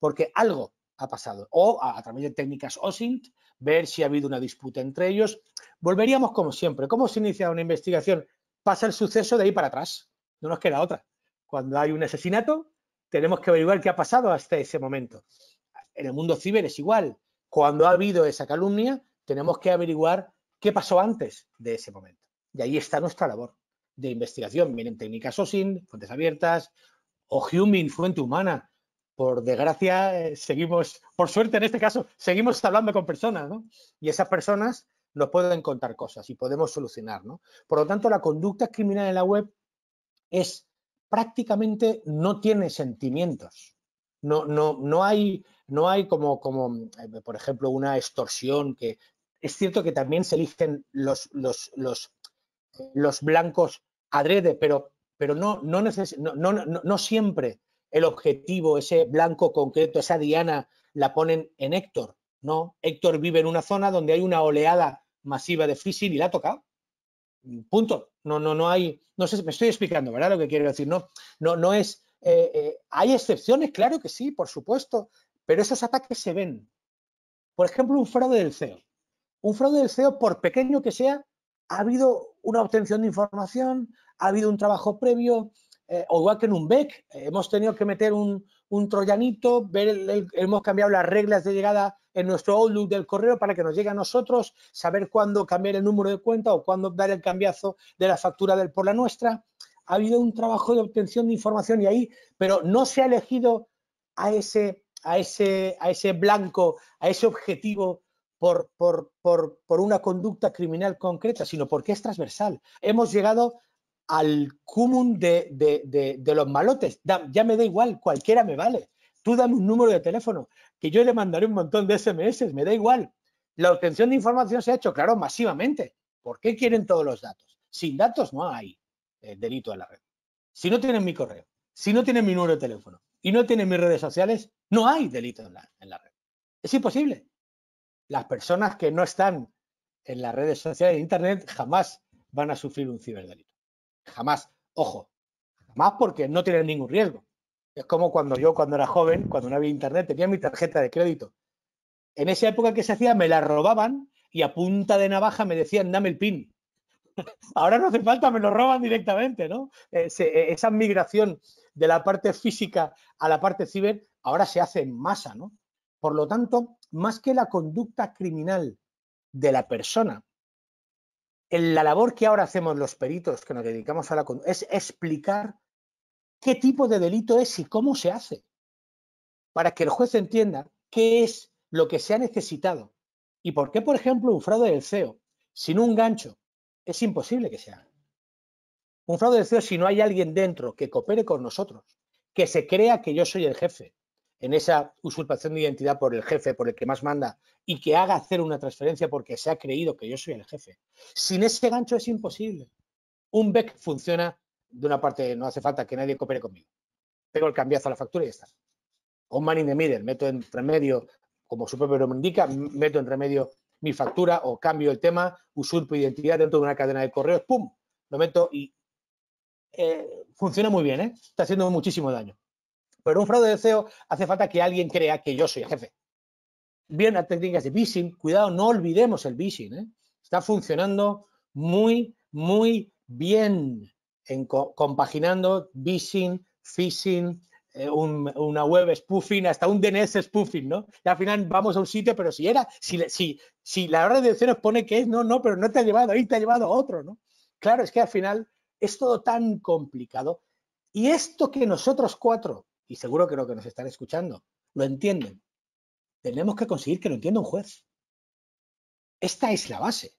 porque algo ha pasado, o a, a través de técnicas OSINT, ver si ha habido una disputa entre ellos. Volveríamos como siempre, ¿cómo se inicia una investigación? Pasa el suceso de ahí para atrás, no nos queda otra. Cuando hay un asesinato, tenemos que averiguar qué ha pasado hasta ese momento. En el mundo ciber es igual. Cuando ha habido esa calumnia, tenemos que averiguar qué pasó antes de ese momento. Y ahí está nuestra labor de investigación, Miren, técnicas OSIN, fuentes abiertas, o human, fuente humana. Por desgracia, eh, seguimos, por suerte en este caso, seguimos hablando con personas, ¿no? Y esas personas nos pueden contar cosas y podemos solucionar, ¿no? Por lo tanto, la conducta criminal en la web es prácticamente no tiene sentimientos no, no, hay, no hay como, como, eh, por ejemplo, una extorsión que... Es cierto que también se eligen los, los, los, eh, blancos adrede, pero, pero no, no, no, no, siempre el objetivo, ese blanco concreto, esa diana, la ponen en Héctor. No, Héctor vive en una zona donde hay una oleada masiva de físil y la ha tocado. Punto. No, no, no hay. No sé, me estoy explicando, ¿verdad? Lo que quiero decir. No, no, no es eh, eh, ¿Hay excepciones? Claro que sí, por supuesto, pero esos ataques se ven. Por ejemplo, un fraude del CEO. Un fraude del CEO, por pequeño que sea, ha habido una obtención de información, ha habido un trabajo previo, eh, o igual que en un BEC, hemos tenido que meter un, troyanito, hemos cambiado las reglas de llegada en nuestro Outlook del correo para que nos llegue a nosotros, saber cuándo cambiar el número de cuenta o cuándo dar el cambiazo de la factura del, por la nuestra ha habido un trabajo de obtención de información y ahí, pero no se ha elegido a ese, a ese, a ese blanco, a ese objetivo por, por, una conducta criminal concreta, sino porque es transversal. Hemos llegado al común de, los malotes. ya me da igual, cualquiera me vale. Tú dame un número de teléfono, que yo le mandaré un montón de SMS, me da igual. La obtención de información se ha hecho, claro, masivamente. ¿Por qué quieren todos los datos? Sin datos no hay. Eh, delito en la red. Si no tienen mi correo, si no tienen mi número de teléfono y no tienen mis redes sociales, no hay delito en la, en la red. Es imposible. Las personas que no están en las redes sociales de Internet jamás van a sufrir un ciberdelito. Jamás. Ojo, jamás porque no tienen ningún riesgo. Es como cuando yo, cuando era joven, cuando no había Internet, tenía mi tarjeta de crédito. En esa época que se hacía, me la robaban y a punta de navaja me decían, dame el PIN. Ahora no hace falta, me lo roban directamente, ¿no? E, esa migración de la parte física a la parte ciber ahora se hace en masa, ¿no? Por lo tanto, más que la conducta criminal de la persona, en la labor que ahora hacemos los peritos que nos dedicamos a la conducta es explicar qué tipo de delito es y cómo se hace, para que el juez entienda qué es lo que se ha necesitado y por qué, por ejemplo, un fraude del CEO sin un gancho es imposible que sea. Un fraude de CEO si no hay alguien dentro que coopere con nosotros, que se crea que yo soy el jefe en esa usurpación de identidad por el jefe, por el que más manda, y que haga hacer una transferencia porque se ha creído que yo soy el jefe. Sin ese gancho es imposible. Un BEC funciona de una parte, no hace falta que nadie coopere conmigo. Pego el cambiazo a la factura y ya está. un man in the middle, meto en remedio, como su propio nombre indica, meto en remedio mi factura o cambio el tema, usurpo identidad dentro de una cadena de correos, ¡pum! Lo meto y eh, funciona muy bien, ¿eh? está haciendo muchísimo daño. Pero un fraude de SEO hace falta que alguien crea que yo soy el jefe. Bien, las técnicas de phishing, cuidado, no olvidemos el phishing, ¿eh? está funcionando muy, muy bien en compaginando phishing, phishing, eh, una web spoofing, hasta un DNS spoofing, ¿no? Y al final vamos a un sitio, pero si era, si, si, si la hora de direcciones pone que es, no, no, pero no te ha llevado ahí, te ha llevado a otro, ¿no? Claro, es que al final es todo tan complicado. Y esto que nosotros cuatro, y seguro que lo que nos están escuchando, lo entienden, tenemos que conseguir que lo entienda un juez. Esta es la base.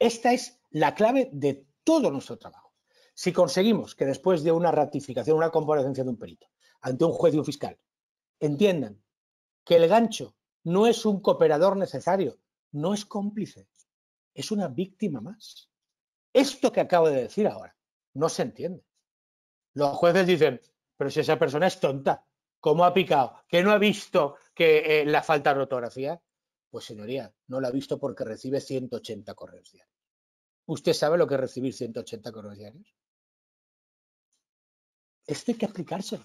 Esta es la clave de todo nuestro trabajo. Si conseguimos que después de una ratificación, una comparecencia de un perito, ante un juez y un fiscal, entiendan que el gancho no es un cooperador necesario, no es cómplice, es una víctima más. Esto que acabo de decir ahora no se entiende. Los jueces dicen, pero si esa persona es tonta, ¿cómo ha picado? ¿Que no ha visto que eh, la falta de ortografía? Pues señoría, no la ha visto porque recibe 180 correos diarios. ¿Usted sabe lo que es recibir 180 correos diarios? esto hay que explicárselo.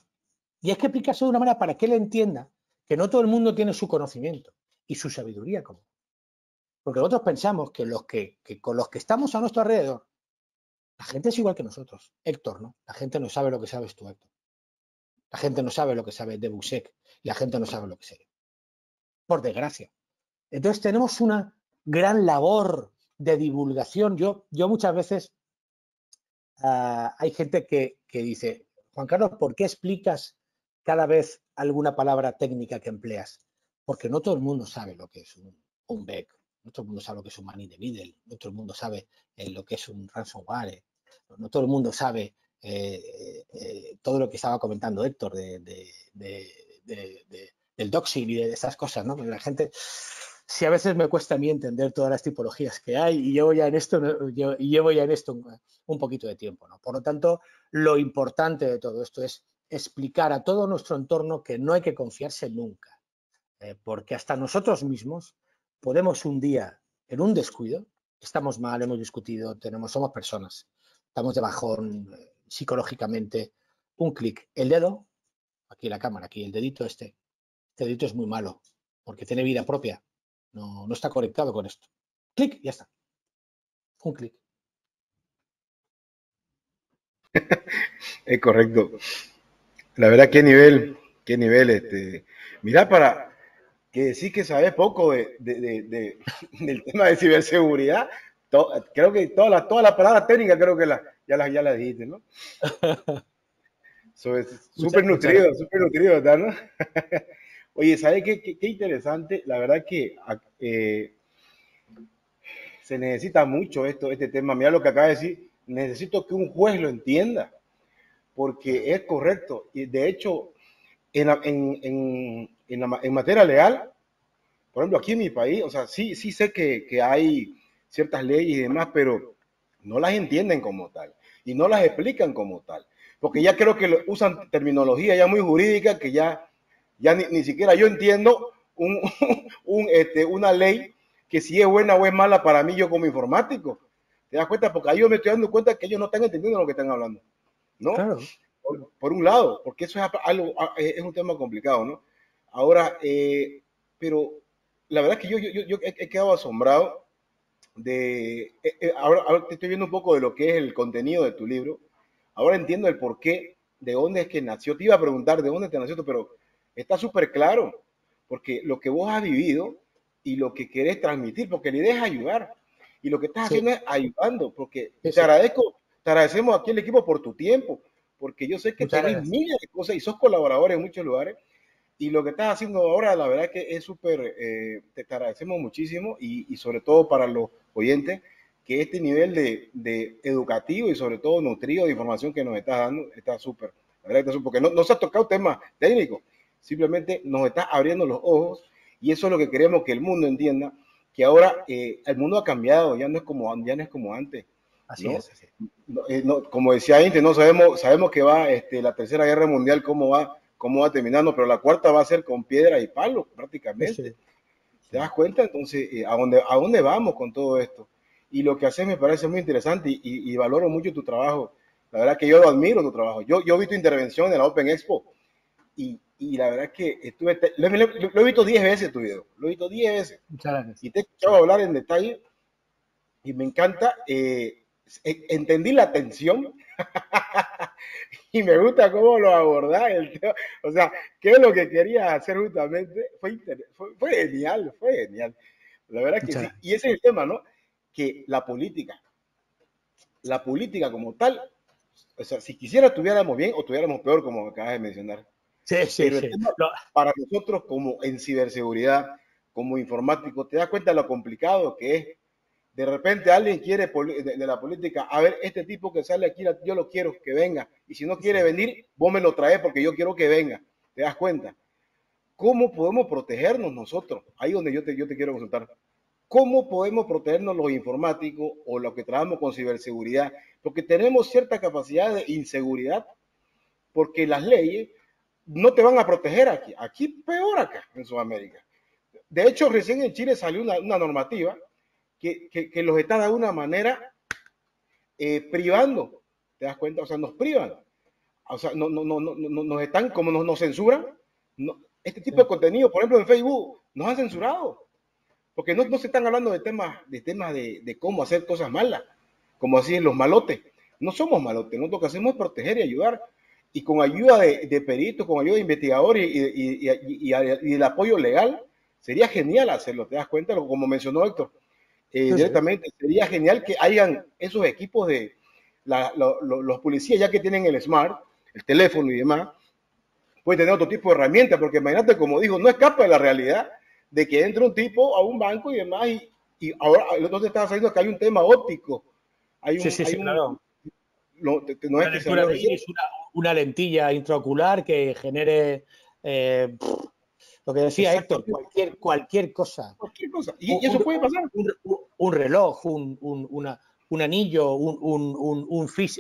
Y hay que explicárselo de una manera para que él entienda que no todo el mundo tiene su conocimiento y su sabiduría como Porque nosotros pensamos que, los que, con los que estamos a nuestro alrededor, la gente es igual que nosotros. Héctor, ¿no? La gente no sabe lo que sabes tú, Héctor. La gente no sabe lo que sabe de Y La gente no sabe lo que sé. Por desgracia. Entonces tenemos una gran labor de divulgación. Yo, yo muchas veces ah, hay gente que, que, dice, Juan Carlos, ¿por qué explicas cada vez alguna palabra técnica que empleas? Porque no todo el mundo sabe lo que es un, un no todo el mundo sabe lo que es un man de middle, no todo el mundo sabe eh, lo que es un ransomware, no todo el mundo sabe eh, eh, todo lo que estaba comentando Héctor del doxing y de esas cosas, ¿no? la gente, si a veces me cuesta a mí entender todas las tipologías que hay y llevo ya en esto, yo, llevo ya en esto un, un poquito de tiempo, ¿no? Por lo tanto, lo importante de todo esto es explicar a todo nuestro entorno que no hay que confiarse nunca, eh, porque hasta nosotros mismos podemos un día, en un descuido, estamos mal, hemos discutido, tenemos, somos personas, estamos de bajón eh, psicológicamente, un clic, el dedo, aquí la cámara, aquí el dedito este, este dedito es muy malo, porque tiene vida propia, no, no está conectado con esto. Clic, ya está. Un clic es correcto. La verdad, qué nivel, qué nivel. Este. Mira, para que decís que sabes poco de, del tema de ciberseguridad, creo que todas las todas las palabras técnicas creo que ya las ya las dijiste, ¿no? Súper so, nutrido, súper nutrido, Oye, ¿sabes qué, qué, interesante? La verdad que eh, se necesita mucho esto, este tema. Mira lo que acaba de decir necesito que un juez lo entienda, porque es correcto. Y de hecho, en, materia legal, por ejemplo, aquí en mi país, o sea, sí, sí sé que, hay ciertas leyes y demás, pero no las entienden como tal y no las explican como tal, porque ya creo que usan terminología ya muy jurídica que ya, ya ni, ni siquiera yo entiendo este, una ley que si es buena o es mala para mí, yo como informático ¿Te das cuenta? Porque ahí yo me estoy dando cuenta que ellos no están entendiendo lo que están hablando. ¿No? Por, un lado, porque eso es algo, eh, es un tema complicado, ¿no? Ahora, eh, pero la verdad es que yo, yo, he quedado asombrado de, eh, ahora, te estoy viendo un poco de lo que es el contenido de tu libro. Ahora entiendo el porqué, de dónde es que nació. Te iba a preguntar de dónde te nació, pero está súper claro, porque lo que vos has vivido y lo que querés transmitir, porque le idea es ayudar. Y lo que estás haciendo es ayudando, porque te agradezco, te agradecemos aquí el equipo por tu tiempo, porque yo sé que tenés miles de cosas y sos colaborador en muchos lugares. Y lo que estás haciendo ahora, la verdad que es súper, eh, te agradecemos muchísimo y, y, sobre todo para los oyentes, que este nivel de, de, educativo y sobre todo nutrido de información que nos estás dando está súper, la verdad está súper, porque no, no se ha tocado tema técnico, simplemente nos está abriendo los ojos y eso es lo que queremos que el mundo entienda, que ahora eh, el mundo ha cambiado, ya no es como, ya no es como antes. Así es. Eh, como decía antes, no sabemos, sabemos que va este, la tercera guerra mundial, cómo va, cómo va terminando, pero la cuarta va a ser con piedra y palo, prácticamente. ¿Te das cuenta? Entonces, eh, ¿a, dónde, ¿a dónde vamos con todo esto? Y lo que haces me parece muy interesante y, valoro mucho tu trabajo. La verdad que yo lo admiro tu trabajo. Yo, yo vi tu intervención en la Open Expo y, y la verdad es que estuve, lo, he visto 10 veces tu video, lo he visto 10 veces. Muchas gracias. Y te he escuchado hablar en detalle y me encanta. Eh, entendí la tensión y me gusta cómo lo abordás. El O sea, qué es lo que quería hacer justamente. Fue, genial, fue genial. La verdad que sí. Y ese es el tema, ¿no? Que la política, la política como tal, o sea, si quisiera estuviéramos bien o estuviéramos peor, como acabas de mencionar. Sí, Para nosotros como en ciberseguridad, como informático te das cuenta lo complicado que es. De repente alguien quiere de, la política, a ver, este tipo que sale aquí, yo lo quiero que venga. Y si no quiere venir, vos me lo traes porque yo quiero que venga. ¿Te das cuenta? ¿Cómo podemos protegernos nosotros? Ahí donde yo yo te quiero consultar. ¿Cómo podemos protegernos los informáticos o los que trabajamos con ciberseguridad? Porque tenemos cierta capacidad de inseguridad, porque las leyes no te van a proteger aquí. Aquí peor acá en Sudamérica. De hecho, recién en Chile salió una, normativa que, los está de alguna manera eh, privando. ¿Te das cuenta? O sea, nos privan. O sea, no, no, no, nos están como nos, censuran. este tipo de contenido, por ejemplo, en Facebook, nos han censurado. Porque no, se están hablando de temas, de, temas de, cómo hacer cosas malas, como así los malotes. No somos malotes, nosotros lo que hacemos es proteger y ayudar y con ayuda de, de peritos, con ayuda de investigadores y, el apoyo legal, sería genial hacerlo, ¿te das cuenta? Como mencionó Héctor, eh, directamente, sería genial que hayan esos equipos de los, policías, ya que tienen el smart, el teléfono y demás, pueden tener otro tipo de herramientas, porque imagínate, como dijo, no escapa de la realidad de que entra un tipo a un banco y demás, y, y ahora entonces está que hay un tema óptico. Hay un, hay un, no es que se una lentilla intraocular que genere eh, lo que decía Héctor, cualquier, cualquier cosa. Cualquier cosa. Y, eso puede pasar. Un, reloj, una, un anillo, un, fish,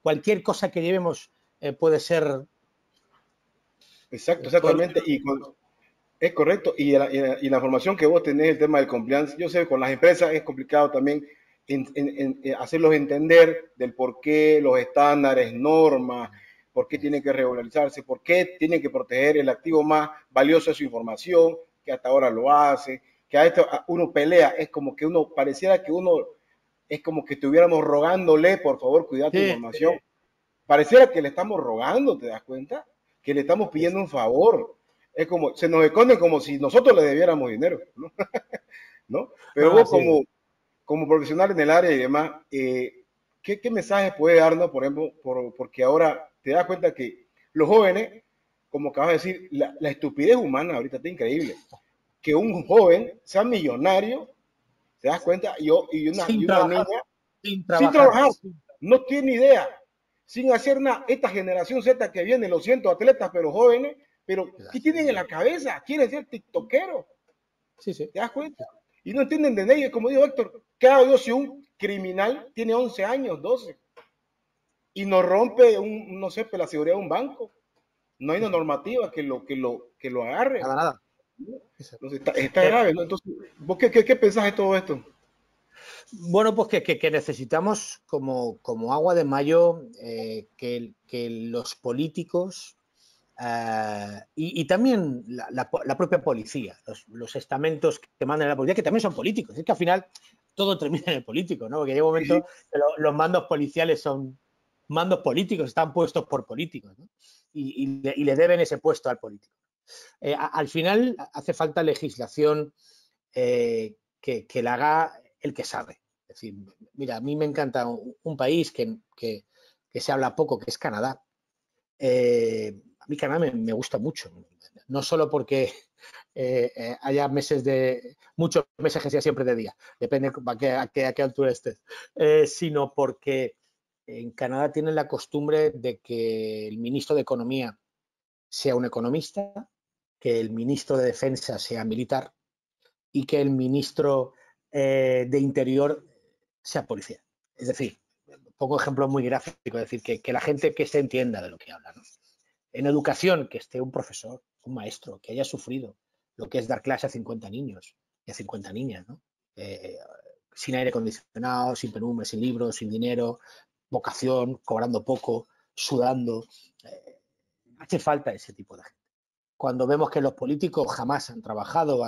cualquier cosa que llevemos eh, puede ser. Exacto, eh, exactamente. Y es correcto. Y la, formación información que vos tenés, el tema del compliance, yo sé, que con las empresas es complicado también hacerlos entender del por qué los estándares, normas, por qué tiene que regularizarse, por qué tiene que proteger el activo más valioso de su información, que hasta ahora lo hace, que a esto uno pelea, es como que uno pareciera que uno es como que estuviéramos rogándole, por favor, cuida tu información. Pareciera que le estamos rogando, ¿te das cuenta? Que le estamos pidiendo un favor. Es como, se nos esconde como si nosotros le debiéramos dinero, ¿no? Pero ah, vos como, como profesional en el área y demás, eh, ¿qué, ¿qué, mensaje puede darnos, por ejemplo, porque ahora te das cuenta que los jóvenes, como acabas de decir, la, estupidez humana ahorita está increíble. Que un joven sea millonario, te das cuenta, yo, y una, niña sin trabajar, sin trabajar, no tiene idea, sin hacer nada. Esta generación Z que viene, lo siento, atletas, pero jóvenes, pero ¿qué tienen en la cabeza? Quieren ser tiktokeros. Sí, sí. ¿Te das cuenta? Y no entienden de ellos, como dijo Héctor, ¿Qué hago yo si un criminal tiene 11 años, 12, y nos rompe, un, no sé, la seguridad de un banco, no hay una normativa que lo, que lo, que lo agarre. Nada, nada. está, grave, ¿no? Entonces, ¿vos qué, qué, pensás de todo esto? Bueno, pues que, necesitamos como, como agua de mayo eh, que, que, los políticos eh, y, y, también la, propia policía, los, estamentos que mandan la policía, que también son políticos. Es que al final todo termina en el político, ¿no? Porque llega un momento que los mandos policiales son mandos políticos, están puestos por políticos, ¿no? y, le, deben ese puesto al político. Eh, al final hace falta legislación eh, que, la haga el que sabe. Es decir, mira, a mí me encanta un, país que, se habla poco, que es Canadá. Eh, a mí Canadá me gusta mucho, no solo porque eh, eh, haya meses de, muchos meses que sea siempre de día, depende a qué, altura estés, eh, sino porque en Canadá tienen la costumbre de que el ministro de Economía sea un economista, que el ministro de Defensa sea militar y que el ministro de Interior sea policía. Es decir, pongo ejemplo muy gráfico, es decir, que, la gente que se entienda de lo que habla. En educación, que esté un profesor, un maestro, que haya sufrido lo que es dar clase a 50 niños y a 50 niñas, eh, sin aire acondicionado, sin penumbra, sin libros, sin dinero, vocación, cobrando poco, sudando. Eh, hace falta ese tipo de gente. Cuando vemos que los políticos jamás han trabajado,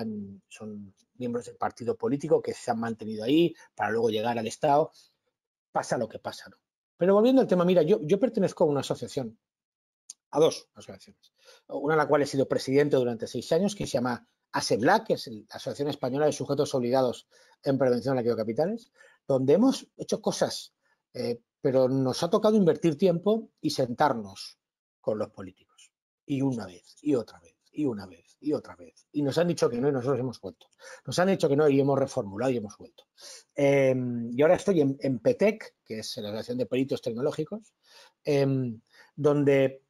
son miembros del partido político que se han mantenido ahí para luego llegar al Estado, pasa lo que pasa. ¿no? Pero volviendo al tema, mira, yo pertenezco a una asociación a dos asociaciones. Una de la cual he sido presidente durante seis años, que se llama ASEBLAC, que es la Asociación Española de Sujetos Obligados en Prevención de Laqueo de Capitales, donde hemos hecho cosas, eh, pero nos ha tocado invertir tiempo y sentarnos con los políticos. Y una vez, y otra vez, y una vez, y otra vez. Y nos han dicho que no y nosotros hemos vuelto. Nos han dicho que no y hemos reformulado y hemos vuelto. Em, y ahora estoy en, PETEC, que es la Asociación de Peritos Tecnológicos, em, donde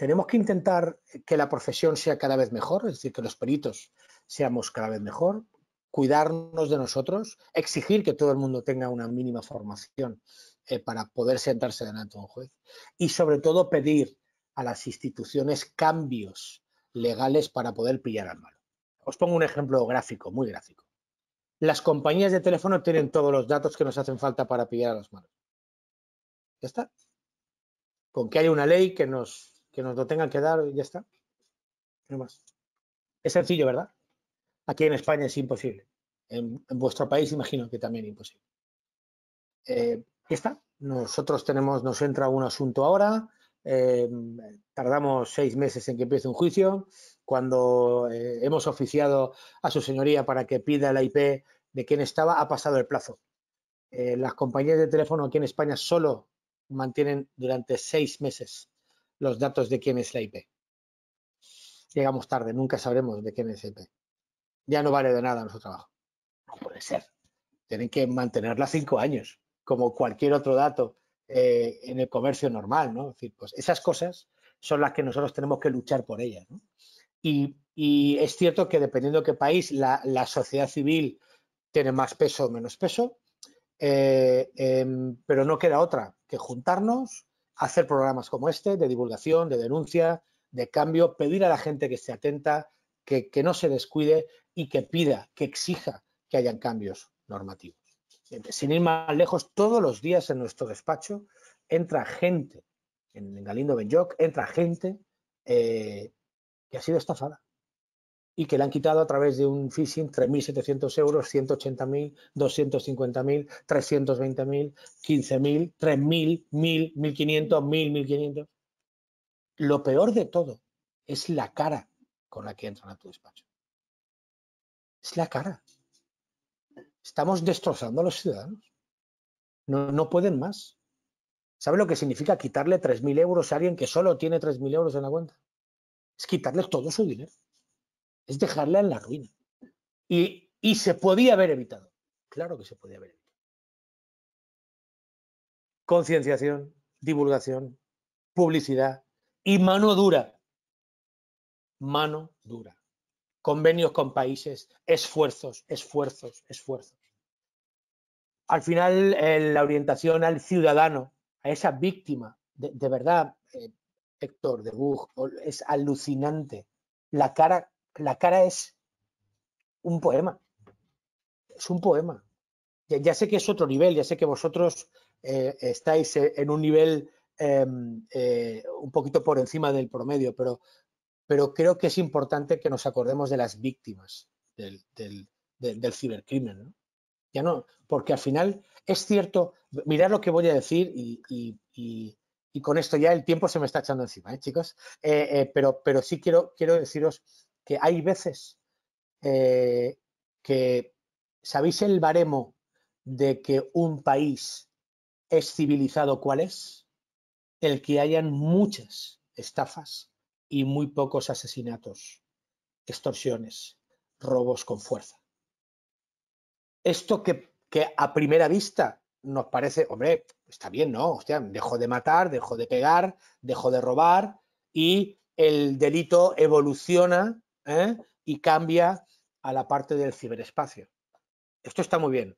tenemos que intentar que la profesión sea cada vez mejor, es decir, que los peritos seamos cada vez mejor, cuidarnos de nosotros, exigir que todo el mundo tenga una mínima formación eh, para poder sentarse delante de un juez y sobre todo pedir a las instituciones cambios legales para poder pillar al malo. Os pongo un ejemplo gráfico, muy gráfico. Las compañías de teléfono tienen todos los datos que nos hacen falta para pillar a los malos. ¿Ya está? Con que haya una ley que nos que nos lo tengan que dar y ya está. No más. Es sencillo, ¿verdad? Aquí en España es imposible. En, vuestro país imagino que también es imposible. Eh, está. Nosotros tenemos, nos entra un asunto ahora, em, tardamos seis meses en que empiece un juicio. Cuando eh, hemos oficiado a su señoría para que pida la IP de quién estaba, ha pasado el plazo. Eh, las compañías de teléfono aquí en España solo mantienen durante seis meses los datos de quién es la IP. Llegamos tarde, nunca sabremos de quién es la IP. Ya no vale de nada nuestro trabajo. No puede ser. Tienen que mantenerla cinco años, como cualquier otro dato eh, en el comercio normal, ¿no? Es decir, pues esas cosas son las que nosotros tenemos que luchar por ellas. Y, es cierto que dependiendo de qué país, la, sociedad civil tiene más peso o menos peso, eh, em, pero no queda otra que juntarnos, hacer programas como este de divulgación, de denuncia, de cambio, pedir a la gente que se atenta, que, no se descuide y que pida, que exija que hayan cambios normativos. Sin ir más lejos, todos los días en nuestro despacho entra gente, en Galindo Benyoc, entra gente eh, que ha sido estafada y que le han quitado a través de un phishing 3.700 euros, 180.000, 250.000, 320.000, 15.000, 3.000, 1.000, 1.500, 1.000, 1.500. Lo peor de todo es la cara con la que entran a tu despacho. Es la cara. Estamos destrozando a los ciudadanos. No, no pueden más. ¿Sabe lo que significa quitarle 3.000 euros a alguien que solo tiene 3.000 euros en la cuenta? Es quitarle todo su dinero es dejarla en la ruina. Y, se podía haber evitado. Claro que se podía haber evitado. Concienciación, divulgación, publicidad y mano dura. Mano dura. Convenios con países, esfuerzos, esfuerzos, esfuerzos. Al final, la orientación al ciudadano, a esa víctima, de, verdad, eh, Héctor de Bug, es alucinante la cara la cara es un poema. Es un poema. Ya, sé que es otro nivel, ya sé que vosotros eh, estáis eh, en un nivel em, eh, un poquito por encima del promedio, pero, pero creo que es importante que nos acordemos de las víctimas del, del, cibercrimen. Ya no, porque al final es cierto, mirad lo que voy a decir y, con esto ya el tiempo se me está echando encima, chicos, pero, pero sí quiero, quiero deciros que hay veces eh, que, ¿sabéis el baremo de que un país es civilizado cuál es? El que hayan muchas estafas y muy pocos asesinatos, extorsiones, robos con fuerza. Esto que, a primera vista nos parece, hombre, está bien, ¿no? sea dejo de matar, dejó de pegar, dejó de robar y el delito evoluciona ¿eh? y cambia a la parte del ciberespacio. Esto está muy bien.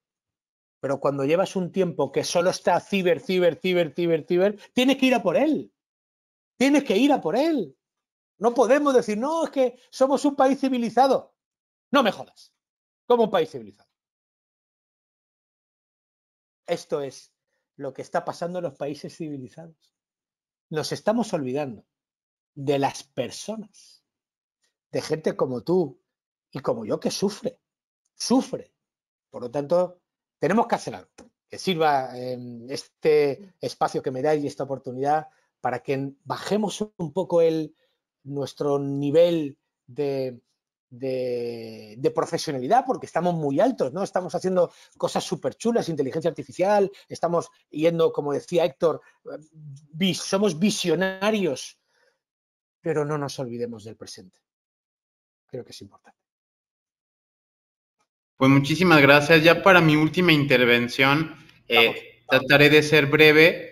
Pero cuando llevas un tiempo que solo está ciber, ciber, ciber, ciber, ciber, tienes que ir a por él. Tienes que ir a por él. No podemos decir, no, es que somos un país civilizado. No me jodas. Como un país civilizado. Esto es lo que está pasando en los países civilizados. Nos estamos olvidando de las personas de gente como tú y como yo que sufre, sufre. Por lo tanto, tenemos que hacer algo que sirva em, este espacio que me dais y esta oportunidad para que bajemos un poco el, nuestro nivel de, profesionalidad, porque estamos muy altos, ¿no? Estamos haciendo cosas súper chulas, inteligencia artificial, estamos yendo, como decía Héctor, eh, somos visionarios, pero no nos olvidemos del presente creo que es importante. Pues muchísimas gracias. Ya para mi última intervención, eh, trataré de ser breve,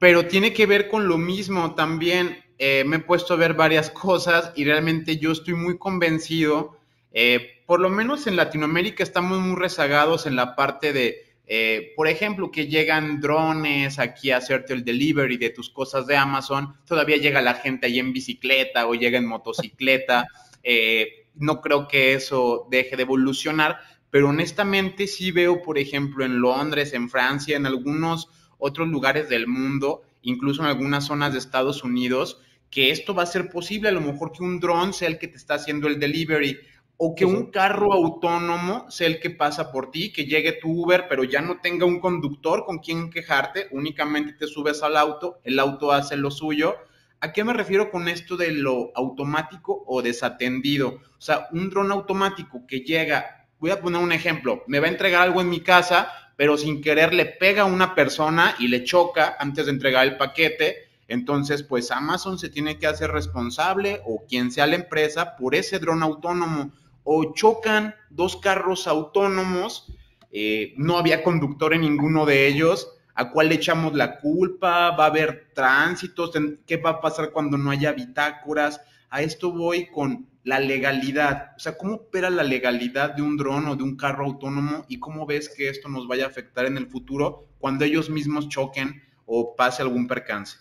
pero tiene que ver con lo mismo también. Eh, me he puesto a ver varias cosas y realmente yo estoy muy convencido, eh, por lo menos en Latinoamérica estamos muy rezagados en la parte de, por ejemplo, que llegan drones aquí a hacerte el delivery de tus cosas de Amazon, todavía llega la gente ahí en bicicleta o llega en motocicleta. Eh, no creo que eso deje de evolucionar, pero honestamente sí veo, por ejemplo, en Londres, en Francia, en algunos otros lugares del mundo, incluso en algunas zonas de Estados Unidos, que esto va a ser posible, a lo mejor que un dron sea el que te está haciendo el delivery o que un carro autónomo sea el que pasa por ti, que llegue tu Uber, pero ya no tenga un conductor con quien quejarte, únicamente te subes al auto, el auto hace lo suyo ¿A qué me refiero con esto de lo automático o desatendido? O sea, un dron automático que llega, voy a poner un ejemplo, me va a entregar algo en mi casa, pero sin querer le pega a una persona y le choca antes de entregar el paquete. Entonces, pues Amazon se tiene que hacer responsable o quien sea la empresa por ese dron autónomo. O chocan dos carros autónomos, eh, no había conductor en ninguno de ellos ¿A cuál le echamos la culpa? ¿Va a haber tránsitos? ¿Qué va a pasar cuando no haya bitácoras? A esto voy con la legalidad. O sea, ¿cómo opera la legalidad de un dron o de un carro autónomo y cómo ves que esto nos vaya a afectar en el futuro cuando ellos mismos choquen o pase algún percance?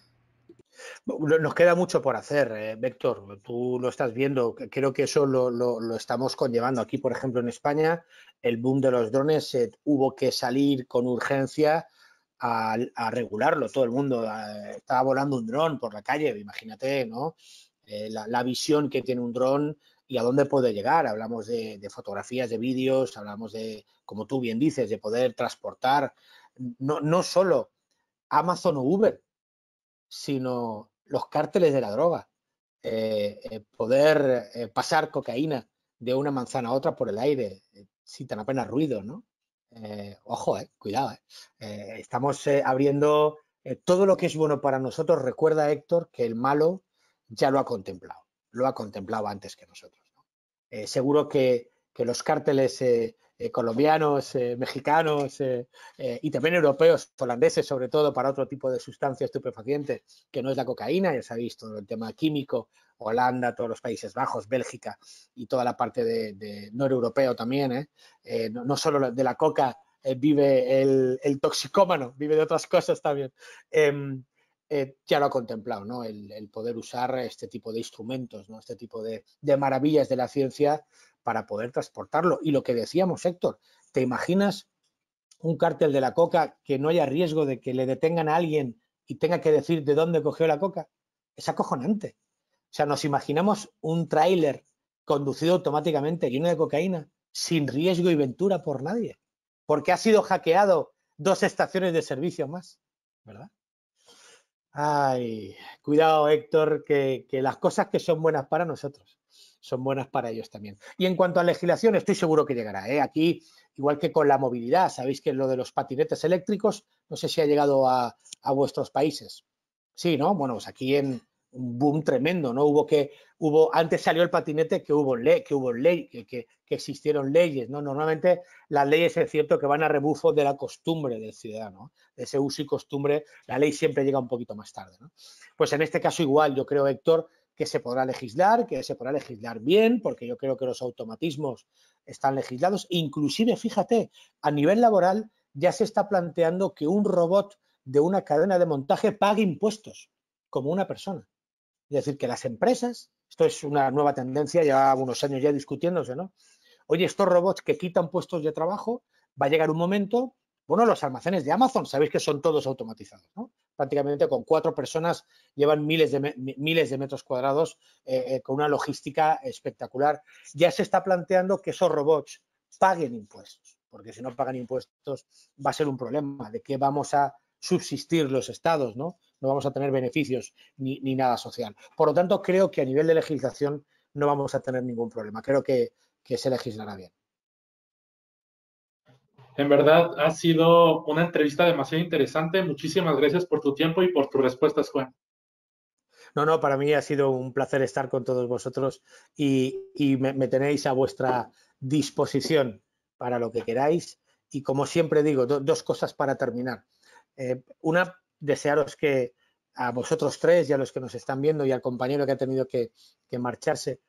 Nos queda mucho por hacer, Víctor. Eh, Tú lo estás viendo. Creo que eso lo, estamos conllevando. Aquí, por ejemplo, en España, el boom de los drones eh, hubo que salir con urgencia a, regularlo todo el mundo. Estaba volando un dron por la calle, imagínate, ¿no? Eh, la, visión que tiene un dron y a dónde puede llegar. Hablamos de, fotografías, de vídeos, hablamos de, como tú bien dices, de poder transportar no, solo Amazon o Uber, sino los cárteles de la droga. Eh, eh, poder pasar cocaína de una manzana a otra por el aire, sin tan apenas ruido, ¿no? Eh, ojo, eh, cuidado, eh. estamos abriendo todo lo que es bueno para nosotros. Recuerda, Héctor, que el malo ya lo ha contemplado, lo ha contemplado antes que nosotros. seguro que, que, los cárteles eh, colombianos, eh, mexicanos eh, y también europeos, holandeses sobre todo, para otro tipo de sustancia estupefaciente que no es la cocaína, ya ha visto el tema químico, Holanda, todos los Países Bajos, Bélgica y toda la parte de, de también, no, no, solo de la coca vive el, toxicómano, vive de otras cosas también. Em, eh, ya lo ha contemplado, ¿no? El, poder usar este tipo de instrumentos, ¿no? Este tipo de, de, maravillas de la ciencia para poder transportarlo. Y lo que decíamos, Héctor, ¿te imaginas un cártel de la coca que no haya riesgo de que le detengan a alguien y tenga que decir de dónde cogió la coca? Es acojonante. O sea, nos imaginamos un tráiler conducido automáticamente lleno de cocaína, sin riesgo y ventura por nadie, porque ha sido hackeado dos estaciones de servicio más, ¿verdad? Ay, cuidado Héctor, que, las cosas que son buenas para nosotros son buenas para ellos también. Y en cuanto a legislación, estoy seguro que llegará. ¿eh? Aquí, igual que con la movilidad, sabéis que lo de los patinetes eléctricos, no sé si ha llegado a, a vuestros países. Sí, ¿no? Bueno, pues aquí en, un boom tremendo, ¿no? Hubo que, hubo, antes salió el patinete que hubo ley, que hubo ley, que, que, que, existieron leyes, ¿no? Normalmente las leyes es cierto que van a rebufo de la costumbre del ciudadano, de ese uso y costumbre, la ley siempre llega un poquito más tarde, ¿no? Pues en este caso igual, yo creo, Héctor, que se podrá legislar, que se podrá legislar bien, porque yo creo que los automatismos están legislados, inclusive, fíjate, a nivel laboral ya se está planteando que un robot de una cadena de montaje pague impuestos como una persona. Es decir, que las empresas, esto es una nueva tendencia, ya unos años ya discutiéndose, ¿no? Oye, estos robots que quitan puestos de trabajo, va a llegar un momento, bueno, los almacenes de Amazon, sabéis que son todos automatizados, ¿no? Prácticamente con cuatro personas llevan miles de, miles de metros cuadrados eh, eh, con una logística espectacular. Ya se está planteando que esos robots paguen impuestos, porque si no pagan impuestos va a ser un problema, de qué vamos a subsistir los estados, ¿no? no vamos a tener beneficios ni, nada social. Por lo tanto, creo que a nivel de legislación no vamos a tener ningún problema. Creo que, se legislará bien. En verdad, ha sido una entrevista demasiado interesante. Muchísimas gracias por tu tiempo y por tus respuestas, Juan. No, no, para mí ha sido un placer estar con todos vosotros y, me, tenéis a vuestra disposición para lo que queráis. Y como siempre digo, dos cosas para terminar. Eh, una, desearos que a vosotros tres y a los que nos están viendo y al compañero que ha tenido que, marcharse,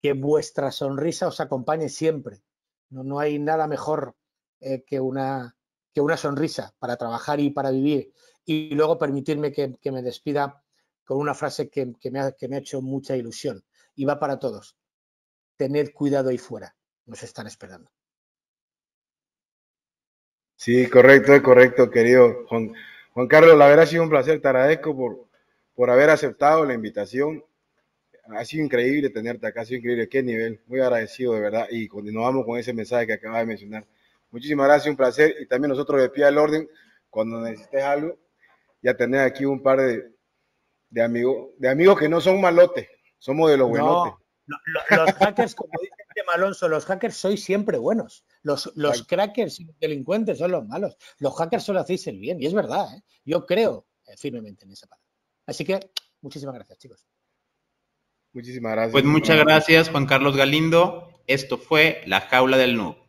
que vuestra sonrisa os acompañe siempre. No, hay nada mejor eh, que, una, que una sonrisa para trabajar y para vivir. Y luego permitirme que, me despida con una frase que, me ha, que me ha hecho mucha ilusión y va para todos. Tened cuidado ahí fuera, nos están esperando. Sí, correcto, correcto, querido Juan. Juan Carlos, la verdad ha sido un placer, te agradezco por, por haber aceptado la invitación. Ha sido increíble tenerte acá, ha sido increíble, qué nivel, muy agradecido de verdad y continuamos con ese mensaje que acabas de mencionar. Muchísimas gracias, un placer y también nosotros de pie del orden, cuando necesites algo, ya tenés aquí un par de, de amigos, de amigos que no son malotes, somos de los no, buenotes. los hackers, como malonso los hackers sois siempre buenos. Los, los crackers y los delincuentes son los malos. Los hackers solo hacéis el bien. Y es verdad, ¿eh? yo creo eh, firmemente en esa palabra. Así que muchísimas gracias, chicos. Muchísimas gracias. Pues muchas gracias, Juan Carlos Galindo. Esto fue La Jaula del Noob.